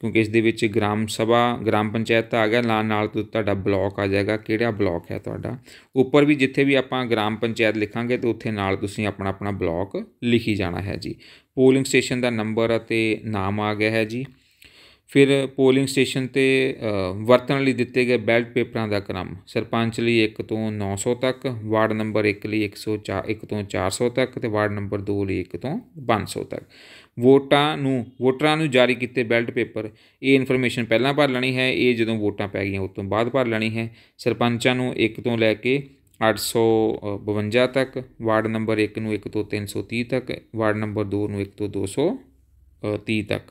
ਕਿਉਂਕਿ ਇਸ ਦੇ ਵਿੱਚ ਗ੍ਰਾਮ ਸਭਾ ਗ੍ਰਾਮ ਪੰਚਾਇਤ ਆ ਗਿਆ ਨਾਲ ਨਾਲ ਤੁਹਾਡਾ ਬਲਾਕ ਆ ਜਾਏਗਾ ਕਿਹੜਾ ਬਲਾਕ ਹੈ ਤੁਹਾਡਾ ਉੱਪਰ ਵੀ ਜਿੱਥੇ ਵੀ ਆਪਾਂ ਗ੍ਰਾਮ ਪੰਚਾਇਤ ਲਿਖਾਂਗੇ ਤੇ ਉੱਥੇ ਨਾਲ ਤੁਸੀਂ ਆਪਣਾ ਆਪਣਾ ਬਲਾਕ ਲਿਖੀ ਜਾਣਾ ਹੈ ਜੀ ਪੋਲਿੰਗ ਸਟੇਸ਼ਨ ਦਾ ਨੰਬਰ ਅਤੇ ਨਾਮ ਆ ਗਿਆ ਹੈ ਜੀ ਫਿਰ ਪੋਲਿੰਗ ਸਟੇਸ਼ਨ ਤੇ ਵਰਤਣ ਲਈ ਦਿੱਤੇ ਗਏ ਬੈਲਟ ਪੇਪਰਾਂ ਦਾ ਕ੍ਰਮ ਸਰਪੰਚ ਲਈ 1 ਤੋਂ 900 ਤੱਕ ਵਾਰਡ ਨੰਬਰ 1 ਲਈ 104 1 ਤੋਂ 400 ਤੱਕ ਤੇ ਵਾਰਡ ਨੰਬਰ 2 ਲਈ 1 ਤੋਂ 500 ਤੱਕ ਵੋਟਾਂ ਨੂੰ ਵੋਟਰਾਂ ਨੂੰ ਜਾਰੀ ਕੀਤੇ ਬੈਲਟ ਪੇਪਰ ਇਹ ਇਨਫੋਰਮੇਸ਼ਨ ਪਹਿਲਾਂ ਭਰ ਲੈਣੀ ਹੈ ਇਹ ਜਦੋਂ ਵੋਟਾਂ ਪੈ ਗਈਆਂ ਉਸ ਤੋਂ ਬਾਅਦ ਭਰ ਲੈਣੀ ਹੈ ਸਰਪੰਚਾਂ ਨੂੰ 1 ਤੋਂ ਲੈ ਕੇ 852 ਤੱਕ ਵਾਰਡ ਨੰਬਰ 1 ਨੂੰ 1 ਤੋਂ 330 ਤੱਕ ਵਾਰਡ ਨੰਬਰ 2 ਨੂੰ 1 ਤੋਂ 230 ਤੱਕ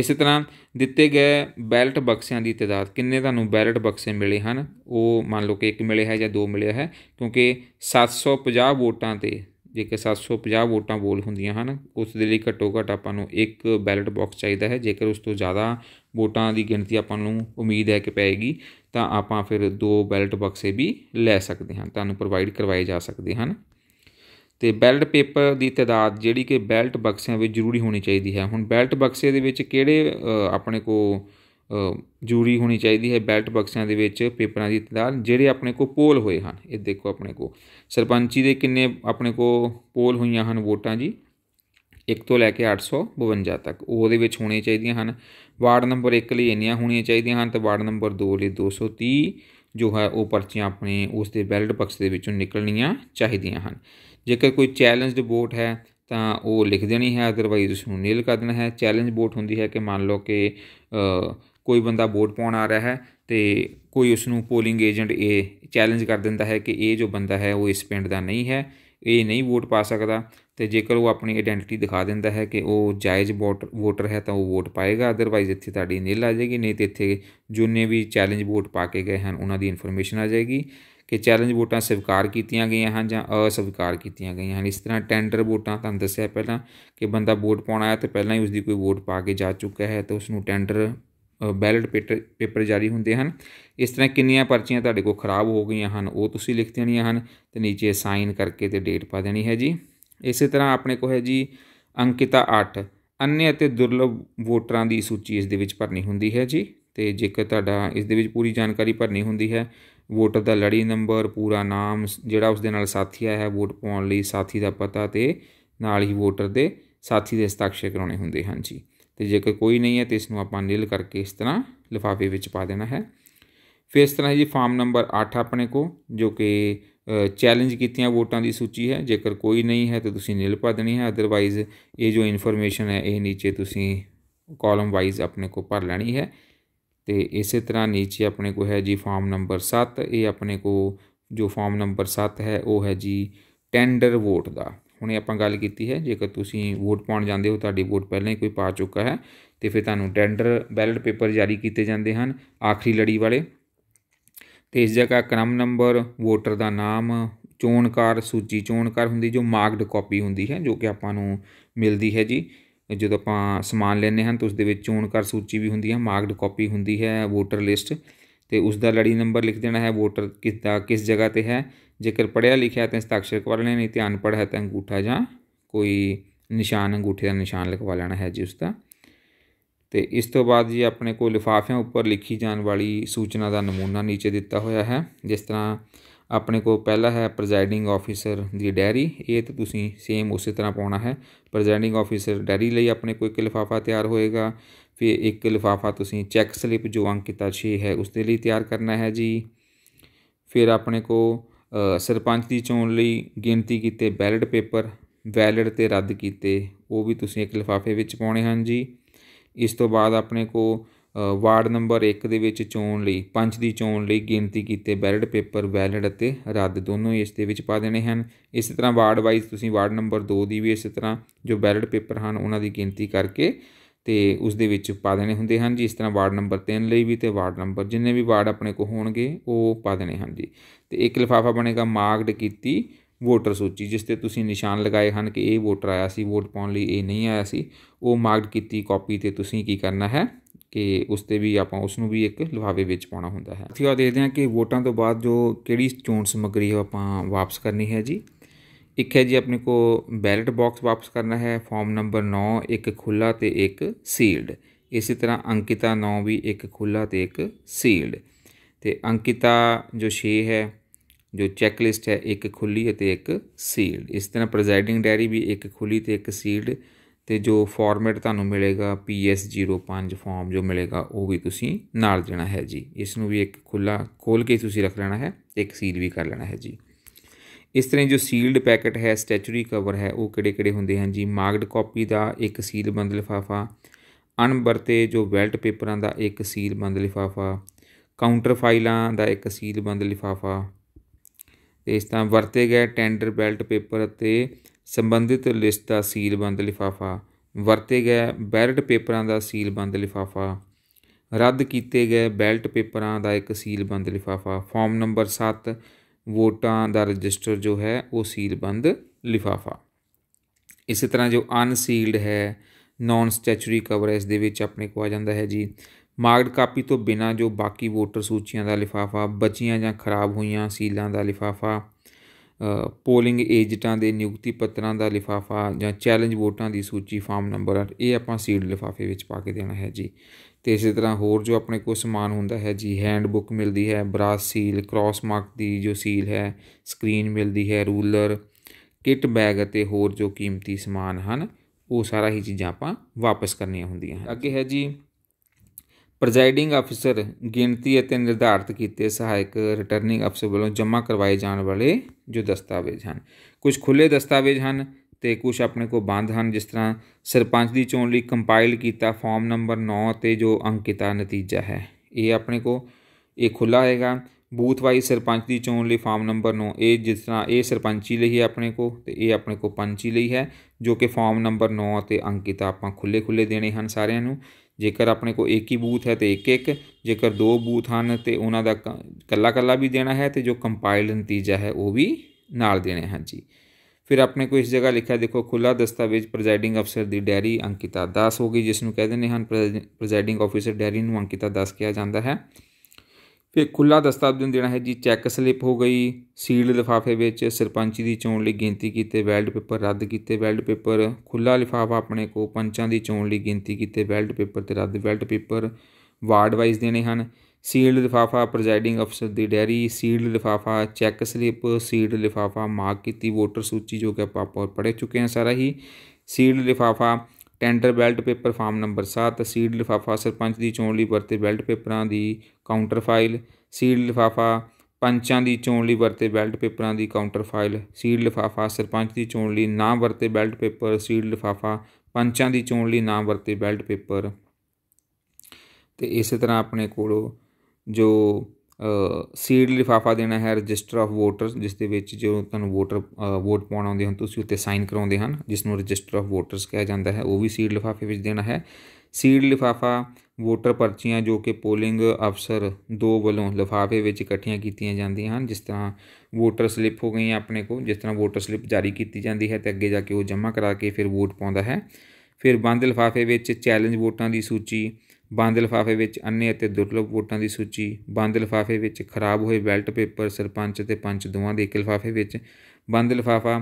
ਇਸੇ ਤਰ੍ਹਾਂ ਦਿੱਤੇ ਗਏ ਬੈਲਟ ਬਕਸਿਆਂ ਦੀ ਤਦਾਦ ਕਿੰਨੇ ਤੁਹਾਨੂੰ ਬੈਲਟ ਬਕਸੇ ਮਿਲੇ ਹਨ ਉਹ ਮੰਨ ਲਓ ਕਿ ਇੱਕ ਮਿਲੇ ਹੈ ਜਾਂ ਦੋ ਮਿਲਿਆ ਹੈ ਕਿਉਂਕਿ 750 ਵੋਟਾਂ ਤੇ ਜੇਕਰ 750 ਵੋਟਾਂ ਬੋਲ ਹੁੰਦੀਆਂ ਹਨ ਉਸ ਦੇ ਲਈ ਘੱਟੋ ਘੱਟ ਆਪਾਂ ਨੂੰ ਇੱਕ ਬੈਲਟ ਬਾਕਸ ਚਾਹੀਦਾ ਹੈ ਜੇਕਰ ਉਸ ਤੋਂ ਜ਼ਿਆਦਾ ਵੋਟਾਂ ਦੀ ਗਿਣਤੀ ਆਪਾਂ ਨੂੰ ਉਮੀਦ ਹੈ ਕਿ ਪਏਗੀ ਤਾਂ ਆਪਾਂ ਫਿਰ ਦੋ ਬੈਲਟ ਬਕਸੇ ਵੀ ਲੈ ਸਕਦੇ ਹਾਂ ਤੁਹਾਨੂੰ ਪ੍ਰੋਵਾਈਡ ਕਰਵਾਏ ਜਾ ਸਕਦੇ ਹਨ ਤੇ ਬੈਲਟ ਪੇਪਰ ਦੀ ਤਦਾਦ ਜਿਹੜੀ ਕਿ ਬੈਲਟ ਬਕਸਿਆਂ ਵਿੱਚ ਜ਼ਰੂਰੀ ਹੋਣੀ ਚਾਹੀਦੀ ਹੈ ਹੁਣ ਬੈਲਟ ਬਕਸੇ ਦੇ ਵਿੱਚ ਕਿਹੜੇ ਆਪਣੇ ਕੋ ਜ਼ਰੂਰੀ ਹੋਣੀ ਚਾਹੀਦੀ ਹੈ ਬੈਲਟ ਬਕਸਿਆਂ ਦੇ ਵਿੱਚ ਪੇਪਰਾਂ ਦੀ ਤਦਾਦ ਜਿਹੜੇ ਆਪਣੇ ਕੋ ਪੋਲ ਹੋਏ ਹਨ ਇਹ ਦੇਖੋ ਆਪਣੇ ਕੋ ਸਰਪੰਚੀ ਦੇ ਕਿੰਨੇ ਆਪਣੇ ਕੋ ਪੋਲ ਹੋਈਆਂ ਹਨ ਵੋਟਾਂ ਜੀ 1 ਤੋਂ ਲੈ ਕੇ 852 ਤੱਕ ਉਹਦੇ ਵਿੱਚ ਹੋਣੀਆਂ ਚਾਹੀਦੀਆਂ ਹਨ ਵਾਰਡ ਨੰਬਰ 1 ਲਈ ਇੰਨੀਆਂ ਹੋਣੀਆਂ ਚਾਹੀਦੀਆਂ ਹਨ ਤੇ ਵਾਰਡ ਨੰਬਰ 2 ਲਈ 230 ਜੋ ਹੈ ਉਹ ਪਰਚੀਆਂ ਆਪਣੇ ਉਸ ਦੇ ਬੈਲਟ ਬਕਸ ਦੇ ਵਿੱਚੋਂ ਨਿਕਲਣੀਆਂ ਚਾਹੀਦੀਆਂ ਹਨ ਜੇਕਰ ਕੋਈ ਚੈਲੰਜਡ ਵੋਟ ਹੈ ਤਾਂ ਉਹ ਲਿਖ ਦੇਣੀ ਹੈ ਅਦਰਵਾਈਜ਼ ਉਸ ਨੂੰ ਨੀਲ ਕਰ ਦੇਣਾ ਹੈ ਚੈਲੰਜ ਵੋਟ ਹੁੰਦੀ ਹੈ ਕਿ ਮੰਨ ਲਓ ਕਿ ਕੋਈ ਬੰਦਾ ਵੋਟ ਪਾਉਣ ਆ ਰਿਹਾ ਹੈ ਤੇ ਕੋਈ ਉਸ ਨੂੰ ਪੋਲਿੰਗ ਏਜੰਟ ਇਹ ਚੈਲੰਜ ਕਰ ਦਿੰਦਾ ਹੈ ਕਿ ਇਹ ਜੋ ਬੰਦਾ ਹੈ ਉਹ ਇਸ ਪਿੰਡ ਦਾ ਨਹੀਂ ਹੈ ਇਹ ਨਹੀਂ ਵੋਟ ਪਾ ਸਕਦਾ ਤੇ ਜੇਕਰ ਉਹ ਆਪਣੀ ਆਇਡੈਂਟੀਟੀ ਦਿਖਾ ਦਿੰਦਾ ਹੈ ਕਿ ਉਹ ਜਾਇਜ਼ ਵੋਟਰ ਹੈ ਤਾਂ ਉਹ ਵੋਟ ਪਾਏਗਾ ਅਦਰਵਾਈਜ਼ ਇੱਥੇ ਤੁਹਾਡੀ ਨਿਲ ਆ ਜਾਏਗੀ ਨਹੀਂ ਤੇ ਇੱਥੇ ਜੁਨੇ ਵੀ ਚੈਲੰਜ ਵੋਟ ਪਾ ਕੇ ਗਏ ਹਨ ਉਹਨਾਂ ਦੀ ਇਨਫੋਰਮੇਸ਼ਨ ਆ ਜਾਏਗੀ ਕਿ ਚੈਲੰਜ ਵੋਟਾਂ ਸਵੀਕਾਰ ਕੀਤੀਆਂ ਗਈਆਂ ਹਨ ਜਾਂ ਅਸਵੀਕਾਰ ਕੀਤੀਆਂ ਗਈਆਂ ਹਨ ਇਸ ਤਰ੍ਹਾਂ ਟੈਂਡਰ ਵੋਟਾਂ ਤੁਹਾਨੂੰ ਦੱਸਿਆ ਪਹਿਲਾਂ ਕਿ ਬੰਦਾ ਵੋਟ ਪਾਉਣਾ ਹੈ ਤੇ ਪਹਿਲਾਂ ਹੀ ਉਸ ਦੀ ਕੋਈ ਵੋਟ ਪਾ ਕੇ ਜਾ ਚੁੱਕਾ ਹੈ ਤਾਂ ਉਸ ਨੂੰ ਟੈਂਡਰ ਬੈਲਟ ਪੇਪਰ ਜਾਰੀ ਹੁੰਦੇ ਹਨ ਇਸ ਤਰ੍ਹਾਂ ਕਿੰਨੀਆਂ ਪਰਚੀਆਂ ਤੁਹਾਡੇ ਕੋਲ ਖਰਾਬ ਹੋ ਗਈਆਂ ਹਨ ਉਹ ਤੁਸੀਂ ਲਿਖ ਦੇਣੀਆਂ ਹਨ ਤੇ ਨੀਚੇ ਸਾਈਨ ਕਰਕੇ ਤੇ ਡੇਟ ਪਾ ਦੇਣੀ ਹੈ ਜੀ ਇਸੇ ਤਰ੍ਹਾਂ ਆਪਣੇ ਕੋਲ ਹੈ ਜੀ ਅੰਕਿਤਾ 8 ਅੰਨੇ ਅਤੇ ਦੁਰਲਭ ਵੋਟਰਾਂ ਦੀ ਸੂਚੀ ਇਸ ਦੇ ਵਿੱਚ ਭਰਨੀ ਹੁੰਦੀ ਹੈ ਜੀ ਤੇ ਜੇਕਰ ਤੁਹਾਡਾ ਇਸ ਦੇ ਵਿੱਚ ਪੂਰੀ ਜਾਣਕਾਰੀ ਭਰਨੀ ਹੁੰਦੀ ਹੈ ਵੋਟਰ ਦਾ ਲੜੀ ਨੰਬਰ ਪੂਰਾ ਨਾਮ ਜਿਹੜਾ ਉਸ ਦੇ ਨਾਲ ਸਾਥੀ ਆਇਆ ਹੈ ਵੋਟ ਪਾਉਣ ਲਈ ਸਾਥੀ ਦਾ ਪਤਾ ਤੇ ਨਾਲ ਹੀ ਵੋਟਰ ਦੇ ਸਾਥੀ ਦੇ ਹਸਤਾਖਰ ਕਰਾਉਣੇ ਹੁੰਦੇ ਹਨ ਜੀ ਤੇ ਜੇਕਰ ਕੋਈ ਨਹੀਂ ਹੈ ਤੇ ਇਸ ਨੂੰ ਆਪਾਂ ਨਿਲ ਕਰਕੇ ਇਸ ਤਰ੍ਹਾਂ ਲਿਫਾਫੇ ਵਿੱਚ ਪਾ ਦੇਣਾ ਹੈ ਫਿਰ ਇਸ ਤਰ੍ਹਾਂ ਜੀ ਫਾਰਮ ਨੰਬਰ 8 ਆਪਣੇ ਕੋ ਜੋ ਕਿ ਚੈਲੰਜ ਕੀਤੀਆਂ ਵੋਟਾਂ ਦੀ ਸੂਚੀ ਹੈ ਜੇਕਰ ਕੋਈ ਨਹੀਂ ਹੈ ਤਾਂ ਤੁਸੀਂ ਨਿਲ ਪਾ ਦੇਣੀ ਹੈ ਅਦਰਵਾਈਜ਼ ਇਹ ਜੋ ਇਨਫੋਰਮੇਸ਼ਨ ਹੈ ਇਹ نیچے ਤੁਸੀਂ ਕਾਲਮ ਵਾਈਜ਼ ਆਪਣੇ ਕੋ ਭਰ ਲੈਣੀ ਹੈ ਤੇ ਇਸੇ ਤਰ੍ਹਾਂ نیچے ਆਪਣੇ ਕੋ ਹੈ ਜੀ ਫਾਰਮ ਨੰਬਰ 7 ਇਹ ਆਪਣੇ ਕੋ ਜੋ ਫਾਰਮ ਨੰਬਰ 7 ਹੈ ਉਹ ਹੈ ਜੀ ਟੈਂਡਰ ਵੋਟ ਦਾ ਹੁਣੇ ਆਪਾਂ ਗੱਲ ਕੀਤੀ ਹੈ ਜੇਕਰ ਤੁਸੀਂ ਵੋਟ ਪਾਉਣ ਜਾਂਦੇ ਹੋ ਤੁਹਾਡੀ ਵੋਟ ਪਹਿਲਾਂ ਹੀ ਕੋਈ ਪਾ ਚੁੱਕਾ ਹੈ ਤੇ ਫਿਰ ਤੁਹਾਨੂੰ ਟੈਂਡਰ ਬੈਲਟ ਪੇਪਰ ਜਾਰੀ ਕੀਤੇ ਜਾਂਦੇ ਹਨ ਆਖਰੀ ਲੜੀ ਵਾਲੇ ਤੇ ਇਸ ਜਗ੍ਹਾ ਕ੍ਰਮ ਨੰਬਰ ਵੋਟਰ ਦਾ ਨਾਮ ਚੋਣਕਾਰ ਸੂਚੀ ਚੋਣਕਾਰ ਹੁੰਦੀ ਜੋ ਮਾਰਕਡ ਕਾਪੀ ਹੁੰਦੀ ਹੈ ਜੋ ਕਿ ਆਪਾਂ ਨੂੰ ਮਿਲਦੀ ਹੈ ਜੀ ਜਦੋਂ ਆਪਾਂ ਸਮਾਨ ਲੈਣੇ ਹਨ ਤਾਂ ਉਸ ਦੇ ਵਿੱਚ ਚੋਣਕਾਰ ਸੂਚੀ ਵੀ ਹੁੰਦੀ ਹੈ ਮਾਰਕਡ ਕਾਪੀ ਹੁੰਦੀ ਹੈ ਵੋਟਰ ਲਿਸਟ ਤੇ ਉਸ ਦਾ ਲੜੀ ਨੰਬਰ ਲਿਖ ਦੇਣਾ ਹੈ ਵੋਟਰ ਕਿਸ ਦਾ ਕਿਸ ਜਗ੍ਹਾ ਤੇ ਹੈ ਜੇਕਰ ਪੜਿਆ ਲਿਖਿਆ ਤਾਂ ਹਸਤਾਖਰ ਕਰਵਾ ਲੈਣੇ ਨਹੀਂ ਧਿਆਨ ਪੜ ਹੈ ਤਾਂ ਅੰਗੂਠਾ ਜਾਂ ਕੋਈ ਨਿਸ਼ਾਨ ਅੰਗੂਠੇ ਦਾ ਨਿਸ਼ਾਨ ਲਿਖਵਾ ਲੈਣਾ ਹੈ ਜੀ ਉਸ ਦਾ ਤੇ ਇਸ ਤੋਂ ਬਾਅਦ ਜੀ ਆਪਣੇ ਕੋਲ ਲਿਫਾਫਿਆਂ ਉੱਪਰ ਲਿਖੀ ਜਾਣ ਵਾਲੀ ਸੂਚਨਾ ਦਾ ਨਮੂਨਾ ਨੀਚੇ ਦਿੱਤਾ ਹੋਇਆ ਹੈ ਜਿਸ ਤਰ੍ਹਾਂ ਆਪਣੇ ਕੋਲ ਪਹਿਲਾ ਹੈ ਪ੍ਰੈਜ਼ਾਈਡਿੰਗ ਆਫੀਸਰ ਦੀ ਡੈਰੀ ਇਹ ਤਾਂ ਤੁਸੀਂ ਸੇਮ ਉਸੇ ਤਰ੍ਹਾਂ ਪਾਉਣਾ ਹੈ ਪ੍ਰੈਜ਼ਾਈਡਿੰਗ ਆਫੀਸਰ ਡੈਰੀ ਲਈ ਆਪਣੇ ਕੋਲ ਇੱਕ ਲਿਫਾਫਾ ਤਿਆਰ ਹੋਏਗਾ ਫਿਰ ਇੱਕ ਲਿਫਾਫਾ ਤੁਸੀਂ ਚੈੱਕ ਸਲਿੱਪ ਜੋ ਅੰਕਿਤਾ 6 ਹੈ ਉਸ ਦੇ ਲਈ ਤਿਆਰ ਕਰਨਾ ਹੈ ਜੀ ਫਿਰ ਆਪਣੇ ਕੋਲ ਸਰਪੰਚ ਦੀ ਚੋਣ ਲਈ ਗਿਣਤੀ ਕੀਤੇ ਬੈਲਟ ਪੇਪਰ ਵੈਲਿਡ ਤੇ ਰੱਦ ਕੀਤੇ ਉਹ ਵੀ ਤੁਸੀਂ ਇੱਕ ਲਿਫਾਫੇ ਵਿੱਚ ਪਾਉਣੇ ਹਨ ਜੀ ਇਸ ਤੋਂ ਬਾਅਦ ਆਪਣੇ ਕੋ ਵਾਰਡ ਨੰਬਰ 1 ਦੇ ਵਿੱਚ ਚੋਣ ਲਈ ਪੰਜ ਦੀ ਚੋਣ ਲਈ ਗਿਣਤੀ ਕੀਤੇ ਬੈਲਟ ਪੇਪਰ ਵੈਲਿਡ ਅਤੇ ਰੱਦ ਦੋਨੋਂ ਇਸ ਦੇ ਵਿੱਚ ਪਾ ਦੇਣੇ ਹਨ ਇਸੇ ਤਰ੍ਹਾਂ ਵਾਰਡ ਵਾਈਜ਼ ਤੁਸੀਂ ਵਾਰਡ ਨੰਬਰ 2 ਦੀ ਵੀ ਇਸੇ ਤਰ੍ਹਾਂ ਜੋ ਬੈਲਟ ਪੇਪਰ ਹਨ ਉਹਨਾਂ ਦੀ ਗਿਣਤੀ ਕਰਕੇ ਤੇ ਉਸ ਦੇ ਵਿੱਚ ਪਾ ਦੇਣੇ ਹੁੰਦੇ ਹਨ ਜੀ ਇਸ ਤਰ੍ਹਾਂ ਵਾਰਡ ਨੰਬਰ 3 ਲਈ ਵੀ ਤੇ ਵਾਰਡ ਨੰਬਰ ਜਿੰਨੇ ਵੀ ਵਾਰਡ ਆਪਣੇ ਕੋ ਹੋਣਗੇ ਉਹ ਪਾ ਦੇਣੇ ਹਨ ਜੀ ਤੇ ਇੱਕ ਲਿਫਾਫਾ ਬਣੇਗਾ ਮਾਰਕਡ ਕੀਤੀ ਵੋਟਰ ਸੂਚੀ ਜਿਸ ਤੇ ਤੁਸੀਂ ਨਿਸ਼ਾਨ ਲਗਾਏ ਹਨ ਕਿ ਇਹ ਵੋਟਰ ਆਇਆ ਸੀ ਵੋਟ ਪਾਉਣ ਲਈ ਇਹ ਨਹੀਂ ਆਇਆ ਸੀ ਉਹ ਮਾਰਕਡ ਕੀਤੀ ਕਾਪੀ ਤੇ ਤੁਸੀਂ ਕੀ ਕਰਨਾ ਹੈ ਕਿ ਉਸ ਤੇ ਵੀ ਆਪਾਂ ਉਸ ਨੂੰ ਵੀ ਇੱਕ ਲਿਫਾਫੇ ਵਿੱਚ ਪਾਉਣਾ ਹੁੰਦਾ ਹੈ ਅਸੀਂ ਆ ਦੇਖਦੇ ਹਾਂ ਕਿ ਵੋਟਾਂ ਤੋਂ ਬਾਅਦ ਜੋ ਕਿਹੜੀ ਚੋਣ ਸਮੱਗਰੀ ਹੈ ਆਪਾਂ ਵਾਪਸ ਕਰਨੀ ਹੈ ਜੀ ਇੱਕ ਹੈ ਜੀ ਆਪਣੇ ਕੋ ਬੈਲਟ ਬਾਕਸ ਵਾਪਸ ਕਰਨਾ ਹੈ ਫਾਰਮ ਨੰਬਰ 9 ਇੱਕ ਖੁੱਲਾ ਤੇ ਇੱਕ ਸੀਲਡ ਇਸੇ ਤਰ੍ਹਾਂ ਅੰਕਿਤਾ 9 ਵੀ ਇੱਕ ਖੁੱਲਾ ਤੇ ਇੱਕ ਸੀਲਡ ਤੇ ਅੰਕਿਤਾ ਜੋ 6 ਹੈ ਜੋ ਚੈੱਕ ਲਿਸਟ ਹੈ ਇੱਕ ਖੁੱਲੀ ਅਤੇ ਇੱਕ ਸੀਲਡ ਇਸ ਤਰ੍ਹਾਂ ਪ੍ਰੈਜ਼ਾਈਡਿੰਗ ਡਾਇਰੀ ਵੀ ਇੱਕ ਖੁੱਲੀ ਤੇ ਇੱਕ ਸੀਲਡ ਤੇ ਜੋ ਫਾਰਮੈਟ ਤੁਹਾਨੂੰ ਮਿਲੇਗਾ PS05 ਫਾਰਮ ਜੋ ਮਿਲੇਗਾ ਉਹ ਵੀ ਤੁਸੀਂ ਨਾਲ ਦੇਣਾ ਹੈ ਜੀ ਇਸ ਨੂੰ ਵੀ ਇੱਕ ਖੁੱਲਾ ਖੋਲ ਕੇ ਤੁਸੀਂ ਰੱਖ ਲੈਣਾ ਹੈ ਇੱਕ ਸੀਲ ਵੀ ਕਰ ਲੈਣਾ ਹੈ ਜੀ ਇਸ ਤਰ੍ਹਾਂ ਜੋ ਸੀਲਡ ਪੈਕੇਟ ਹੈ ਸਟੈਚੂਰੀ ਕਵਰ ਹੈ ਉਹ ਕਿਹੜੇ-ਕਿਹੜੇ ਹੁੰਦੇ ਹਨ ਜੀ ਮਾਰਕਡ ਕਾਪੀ ਦਾ ਇੱਕ ਸੀਲ ਬੰਦ ਲਿਫਾਫਾ ਅਨਵਰਤੇ ਜੋ ਵੈਲਟ ਪੇਪਰਾਂ ਦਾ ਇੱਕ ਸੀਲ ਬੰਦ ਲਿਫਾਫਾ ਕਾਊਂਟਰ ਫਾਈਲਾਂ ਦਾ ਇੱਕ ਸੀਲ ਬੰਦ ਲਿਫਾਫਾ ਇਸ ਤਰ੍ਹਾਂ ਵਰਤੇ ਗਏ ਟੈਂਡਰ ਬੈਲਟ ਪੇਪਰ ਅਤੇ ਸੰਬੰਧਿਤ ਲਿਸਟ ਦਾ ਸੀਲਬੰਦ ਲਿਫਾਫਾ ਵਰਤੇ ਗਏ ਬੈਲਟ ਪੇਪਰਾਂ ਦਾ ਸੀਲਬੰਦ ਲਿਫਾਫਾ ਰੱਦ ਕੀਤੇ ਗਏ ਬੈਲਟ ਪੇਪਰਾਂ ਦਾ ਇੱਕ ਸੀਲਬੰਦ ਲਿਫਾਫਾ ਫਾਰਮ ਨੰਬਰ 7 ਵੋਟਾਂ ਦਾ ਰਜਿਸਟਰ ਜੋ ਹੈ ਉਹ ਸੀਲਬੰਦ ਲਿਫਾਫਾ ਇਸੇ ਤਰ੍ਹਾਂ ਜੋ ਅਨਸੀਲਡ ਹੈ ਨਾਨ ਸਟੈਚੂਰੀ ਕਵਰ ਇਸ ਦੇ ਵਿੱਚ ਆਪਣੇ ਕੋ ਆ ਜਾਂਦਾ ਹੈ ਜੀ ਮਾਰਕਡ ਕਾਪੀ ਤੋਂ ਬਿਨਾ ਜੋ ਬਾਕੀ ਵੋਟਰ ਸੂਚੀਆਂ ਦਾ ਲਿਫਾਫਾ ਬਚੀਆਂ ਜਾਂ ਖਰਾਬ ਹੋਈਆਂ ਸੀਲਾਂ ਦਾ ਲਿਫਾਫਾ ਪੋਲਿੰਗ ਏਜੰਟਾਂ ਦੇ ਨਿਯੁਕਤੀ ਪੱਤਰਾਂ ਦਾ ਲਿਫਾਫਾ ਜਾਂ ਚੈਲੰਜ ਵੋਟਾਂ ਦੀ ਸੂਚੀ ਫਾਰਮ ਨੰਬਰ 8 ਇਹ ਆਪਾਂ ਸੀਲ ਲਿਫਾਫੇ ਵਿੱਚ ਪਾ ਕੇ ਦੇਣਾ ਹੈ ਜੀ ਤੇ ਇਸੇ ਤਰ੍ਹਾਂ ਹੋਰ ਜੋ ਆਪਣੇ ਕੋਲ ਸਮਾਨ ਹੁੰਦਾ ਹੈ ਜੀ ਹੈਂਡ ਬੁੱਕ ਮਿਲਦੀ ਹੈ ਬਰਾਸ ਸੀਲ ਕ੍ਰਾਸ ਮਾਰਕ ਦੀ ਜੋ ਸੀਲ ਹੈ ਸਕਰੀਨ ਮਿਲਦੀ ਹੈ ਰੂਲਰ ਕਿਟ ਬੈਗ ਅਤੇ ਹੋਰ ਜੋ ਕੀਮਤੀ ਸਮਾਨ ਹਨ ਉਹ ਸਾਰਾ ਹੀ ਚੀਜ਼ਾਂ ਆਪਾਂ ਵਾਪਸ ਕਰਨੀਆਂ ਹੁੰਦੀਆਂ ਹਨ ਅੱਗੇ ਹੈ ਜੀ ਪ੍ਰੈਜ਼ਾਈਡਿੰਗ ਅਫਸਰ ਗਿਣਤੀ ਅਤੇ ਨਿਰਧਾਰਤ ਕੀਤੇ ਸਹਾਇਕ ਰਿਟਰਨਿੰਗ ਅਫਸਰ ਵੱਲੋਂ ਜਮ੍ਹਾਂ ਕਰਵਾਏ ਜਾਣ ਵਾਲੇ ਜੋ ਦਸਤਾਵੇਜ਼ ਹਨ ਕੁਝ ਖੁੱਲੇ ਦਸਤਾਵੇਜ਼ ਹਨ ਤੇ ਕੁਝ ਆਪਣੇ ਕੋ ਬੰਦ ਹਨ ਜਿਸ ਤਰ੍ਹਾਂ ਸਰਪੰਚ ਦੀ ਚੋਣ ਲਈ ਕੰਪਾਈਲ ਕੀਤਾ ਫਾਰਮ ਨੰਬਰ 9 ਤੇ ਜੋ ਅੰਕਿਤਾ ਨਤੀਜਾ ਹੈ ਇਹ ਆਪਣੇ ਕੋ ਇਹ ਖੁੱਲਾ ਹੈਗਾ ਬੂਥ ਵਾਈ ਸਰਪੰਚ ਦੀ ਚੋਣ ਲਈ ਫਾਰਮ ਨੰਬਰ 9 ਇਹ ਜਿਸ ਤਰ੍ਹਾਂ ਇਹ ਸਰਪੰਚੀ ਲਈ ਹੈ ਆਪਣੇ ਕੋ ਤੇ ਇਹ ਆਪਣੇ ਕੋ ਪੰਚੀ ਲਈ ਹੈ ਜੋ ਕਿ ਫਾਰਮ ਨੰਬਰ 9 ਤੇ ਅੰਕਿਤਾ ਆਪਾਂ ਖੁੱਲੇ ਖੁੱਲੇ ਦੇਣੇ ਹਨ ਸਾਰਿਆਂ ਨੂੰ ਜੇਕਰ ਆਪਣੇ ਕੋਲ ਇੱਕ ਹੀ ਬੂਥ ਹੈ ਤੇ ਇੱਕ ਇੱਕ ਜੇਕਰ ਦੋ ਬੂਥ ਹਨ ਤੇ ਉਹਨਾਂ ਦਾ ਕੱਲਾ ਕੱਲਾ ਵੀ ਦੇਣਾ ਹੈ ਤੇ ਜੋ ਕੰਪਾਈਲਡ ਨਤੀਜਾ ਹੈ ਉਹ ਵੀ ਨਾਲ ਦੇਣੇ ਹਨ ਜੀ ਫਿਰ ਆਪਣੇ ਕੋਲ ਇਸ ਜਗ੍ਹਾ ਲਿਖਿਆ ਦੇਖੋ ਖੁੱਲਾ ਦਸਤਾਵੇਜ਼ ਪ੍ਰੈਜ਼ਾਈਡਿੰਗ ਅਫਸਰ ਦੀ ਡੈਰੀ ਅੰਕਿਤਾ ਦਾਸ ਹੋ ਗਈ ਜਿਸ ਨੂੰ ਕਹਿੰਦੇ ਨੇ ਹਨ ਪ੍ਰੈਜ਼ਾਈਡਿੰਗ ਅਫਸਰ ਡੈਰੀ ਨੂੰ ਅੰਕਿਤਾ ਦਾਸ ਕਿਹਾ ਜਾਂਦਾ ਹੈ ਤੇ ਖੁੱਲਾ ਦਸਤਾਵੇਜ਼ ਆਬਦਨ ਦੇਣਾ ਹੈ ਜੀ ਚੈੱਕ ਸਲਿੱਪ ਹੋ ਗਈ ਸੀਲ ਲਿਫਾਫੇ ਵਿੱਚ ਸਰਪੰਚੀ ਦੀ ਚੋਣ ਲਈ ਗਿਣਤੀ ਕੀਤੇ ਵੈਲਡ ਪੇਪਰ ਰੱਦ ਕੀਤੇ ਵੈਲਡ ਪੇਪਰ ਖੁੱਲਾ ਲਿਫਾਫਾ ਆਪਣੇ ਕੋ ਪੰਚਾਂ ਦੀ ਚੋਣ ਲਈ ਗਿਣਤੀ ਕੀਤੇ ਵੈਲਡ ਪੇਪਰ ਤੇ ਰੱਦ ਵੈਲਡ ਪੇਪਰ ਵਾਰਡ ਵਾਈਜ਼ ਦੇਣੇ ਹਨ ਸੀਲ ਲਿਫਾਫਾ ਪ੍ਰੈਜ਼ਾਈਡਿੰਗ ਅਫਸਰ ਦੀ ਡੈਰੀ ਸੀਲ ਲਿਫਾਫਾ ਚੈੱਕ ਸਲਿੱਪ ਸੀਲ ਲਿਫਾਫਾ ਮਾਰਕ ਕੀਤੀ ਵੋਟਰ ਸੂਚੀ ਜੋ ਕਿ ਆਪਾਂ ਪੜ੍ਹ ਚੁੱਕੇ ਹਾਂ ਸਾਰਾ ਹੀ ਸੀਲ ਲਿਫਾਫਾ tender ballot paper form number 7 sealed ਲਿਫਾਫਾ ਸਰਪੰਚ ਦੀ ਚੋਣ ਲਈ ਵਰਤੇ ਬੈਲਟ ਪੇਪਰਾਂ ਦੀ ਕਾਊਂਟਰ ਫਾਈਲ ਸੀਡ ਲਿਫਾਫਾ ਪੰਚਾਂ ਦੀ ਚੋਣ ਲਈ ਵਰਤੇ ਬੈਲਟ ਪੇਪਰਾਂ ਦੀ ਕਾਊਂਟਰ ਫਾਈਲ ਸੀਡ ਲਿਫਾਫਾ ਸਰਪੰਚ ਦੀ ਚੋਣ ਲਈ ਨਾ ਵਰਤੇ ਬੈਲਟ ਪੇਪਰ ਸੀਡ ਲਿਫਾਫਾ ਪੰਚਾਂ ਦੀ ਚੋਣ ਲਈ ਨਾ ਵਰਤੇ ਬੈਲਟ ਪੇਪਰ ਤੇ ਇਸੇ ਤਰ੍ਹਾਂ ਆਪਣੇ ਕੋਲ ਜੋ ਸੀਡ ਲਿਫਾਫਾ ਦੇਣਾ ਹੈ ਰਜਿਸਟਰ ਆਫ ਵੋਟਰ ਜਿਸ ਦੇ ਵਿੱਚ ਜੋ ਤੁਹਾਨੂੰ ਵੋਟਰ ਵੋਟ ਪਾਉਣ ਆਉਂਦੇ ਹਨ ਤੁਸੀਂ ਉੱਤੇ ਸਾਈਨ ਕਰਾਉਂਦੇ ਹਨ ਜਿਸ ਨੂੰ ਰਜਿਸਟਰ ਆਫ ਵੋਟਰਸ ਕਿਹਾ ਜਾਂਦਾ ਹੈ ਉਹ ਵੀ ਸੀਡ ਲਿਫਾਫੇ ਵਿੱਚ ਦੇਣਾ ਹੈ ਸੀਡ ਲਿਫਾਫਾ ਵੋਟਰ ਪਰਚੀਆਂ ਜੋ ਕਿ ਪੋਲਿੰਗ ਅਫਸਰ ਦੋ ਵੱਲੋਂ ਲਿਫਾਫੇ ਵਿੱਚ ਇਕੱਠੀਆਂ ਕੀਤੀਆਂ ਜਾਂਦੀਆਂ ਹਨ ਜਿਸ ਤਰ੍ਹਾਂ ਵੋਟਰ ਸਲਿੱਪ ਹੋ ਗਈ ਆਪਣੇ ਕੋਲ ਜਿਸ ਤਰ੍ਹਾਂ ਵੋਟਰ ਸਲਿੱਪ ਜਾਰੀ ਕੀਤੀ ਜਾਂਦੀ ਹੈ ਤੇ ਅੱਗੇ ਜਾ ਕੇ ਉਹ ਜਮ੍ਹਾਂ ਕਰਾ ਕੇ ਫਿਰ ਵੋਟ ਪਾਉਂਦਾ ਹੈ ਫਿਰ ਬੰਦ ਲਿਫਾਫੇ ਵਿੱਚ ਚੈਲੰਜ ਵੋਟਾਂ ਦੀ ਸੂਚੀ ਬੰਦ ਲਿਫਾਫੇ ਵਿੱਚ ਅੰਨੇ ਅਤੇ ਦੁਰਲਭ ਵੋਟਾਂ ਦੀ ਸੂਚੀ ਬੰਦ ਲਿਫਾਫੇ ਵਿੱਚ ਖਰਾਬ ਹੋਏ ਬੈਲਟ ਪੇਪਰ ਸਰਪੰਚ ਅਤੇ ਪੰਚ ਦੋਵਾਂ ਦੇ ਇੱਕ ਲਿਫਾਫੇ ਵਿੱਚ ਬੰਦ ਲਿਫਾਫਾ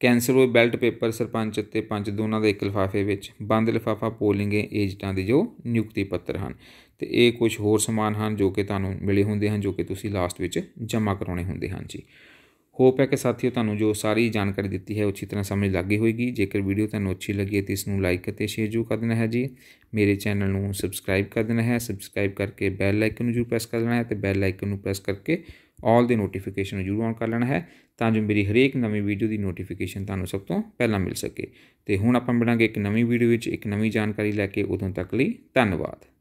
ਕੈਂਸਲ ਹੋਏ ਬੈਲਟ ਪੇਪਰ ਸਰਪੰਚ ਅਤੇ ਪੰਚ ਦੋਨਾਂ ਦੇ ਇੱਕ ਲਿਫਾਫੇ ਵਿੱਚ ਬੰਦ ਲਿਫਾਫਾ ਪੋਲਿੰਗ ਏਜੰਟਾਂ ਦੇ ਜੋ ਨਿਯੁਕਤੀ ਪੱਤਰ ਹਨ ਤੇ ਇਹ ਕੁਝ ਹੋਰ ਸਮਾਨ ਹਨ ਜੋ ਕਿ ਤੁਹਾਨੂੰ ਮਿਲੇ ਹੁੰਦੇ ਹਨ ਜੋ ਕਿ ਤੁਸੀਂ ਲਾਸਟ ਵਿੱਚ ਜਮ੍ਹਾਂ ਕਰਾਉਣੇ ਹੁੰਦੇ ਹਨ ਜੀ ਹੋਪ ਹੈ ਕਿ ਸਾਥੀਓ ਤੁਹਾਨੂੰ ਜੋ ਸਾਰੀ ਜਾਣਕਾਰੀ ਦਿੱਤੀ ਹੈ ਉਹ ਤਰ੍ਹਾਂ ਸਮਝ ਲੱਗੀ ਹੋਵੇਗੀ ਜੇਕਰ ਵੀਡੀਓ ਤੁਹਾਨੂੰ ਅੱਛੀ ਲੱਗੀ ਹੈ ਤੇ ਇਸ ਨੂੰ ਲਾਈਕ ਅਤੇ ਸ਼ੇਅਰ ਜੂ ਕਰ ਦੇਣਾ ਹੈ ਜੀ ਮੇਰੇ ਚੈਨਲ ਨੂੰ ਸਬਸਕ੍ਰਾਈਬ ਕਰ ਦੇਣਾ ਹੈ ਸਬਸਕ੍ਰਾਈਬ ਕਰਕੇ ਬੈਲ ਆਈਕਨ ਨੂੰ ਜੂ ਪ੍ਰੈਸ ਕਰ ਲੈਣਾ ਹੈ ਤੇ ਬੈਲ ਆਈਕਨ ਨੂੰ ਪ੍ਰੈਸ ਕਰਕੇ ਆਲ ਦੀ ਨੋਟੀਫਿਕੇਸ਼ਨ ਨੂੰ ਜਰੂਰ ਆਨ ਕਰ ਲੈਣਾ ਹੈ ਤਾਂ ਜੋ ਮੇਰੀ ਹਰੇਕ ਨਵੀਂ ਵੀਡੀਓ ਦੀ ਨੋਟੀਫਿਕੇਸ਼ਨ ਤੁਹਾਨੂੰ ਸਭ ਤੋਂ ਪਹਿਲਾਂ ਮਿਲ ਸਕੇ ਤੇ ਹੁਣ ਆਪਾਂ ਮਿਲਾਂਗੇ ਇੱਕ ਨਵੀਂ ਵੀਡੀਓ ਵਿੱਚ ਇੱਕ ਨਵੀਂ ਜਾਣਕਾਰੀ ਲੈ ਕੇ ਉਦੋਂ ਤੱਕ ਲਈ ਧੰਨਵਾਦ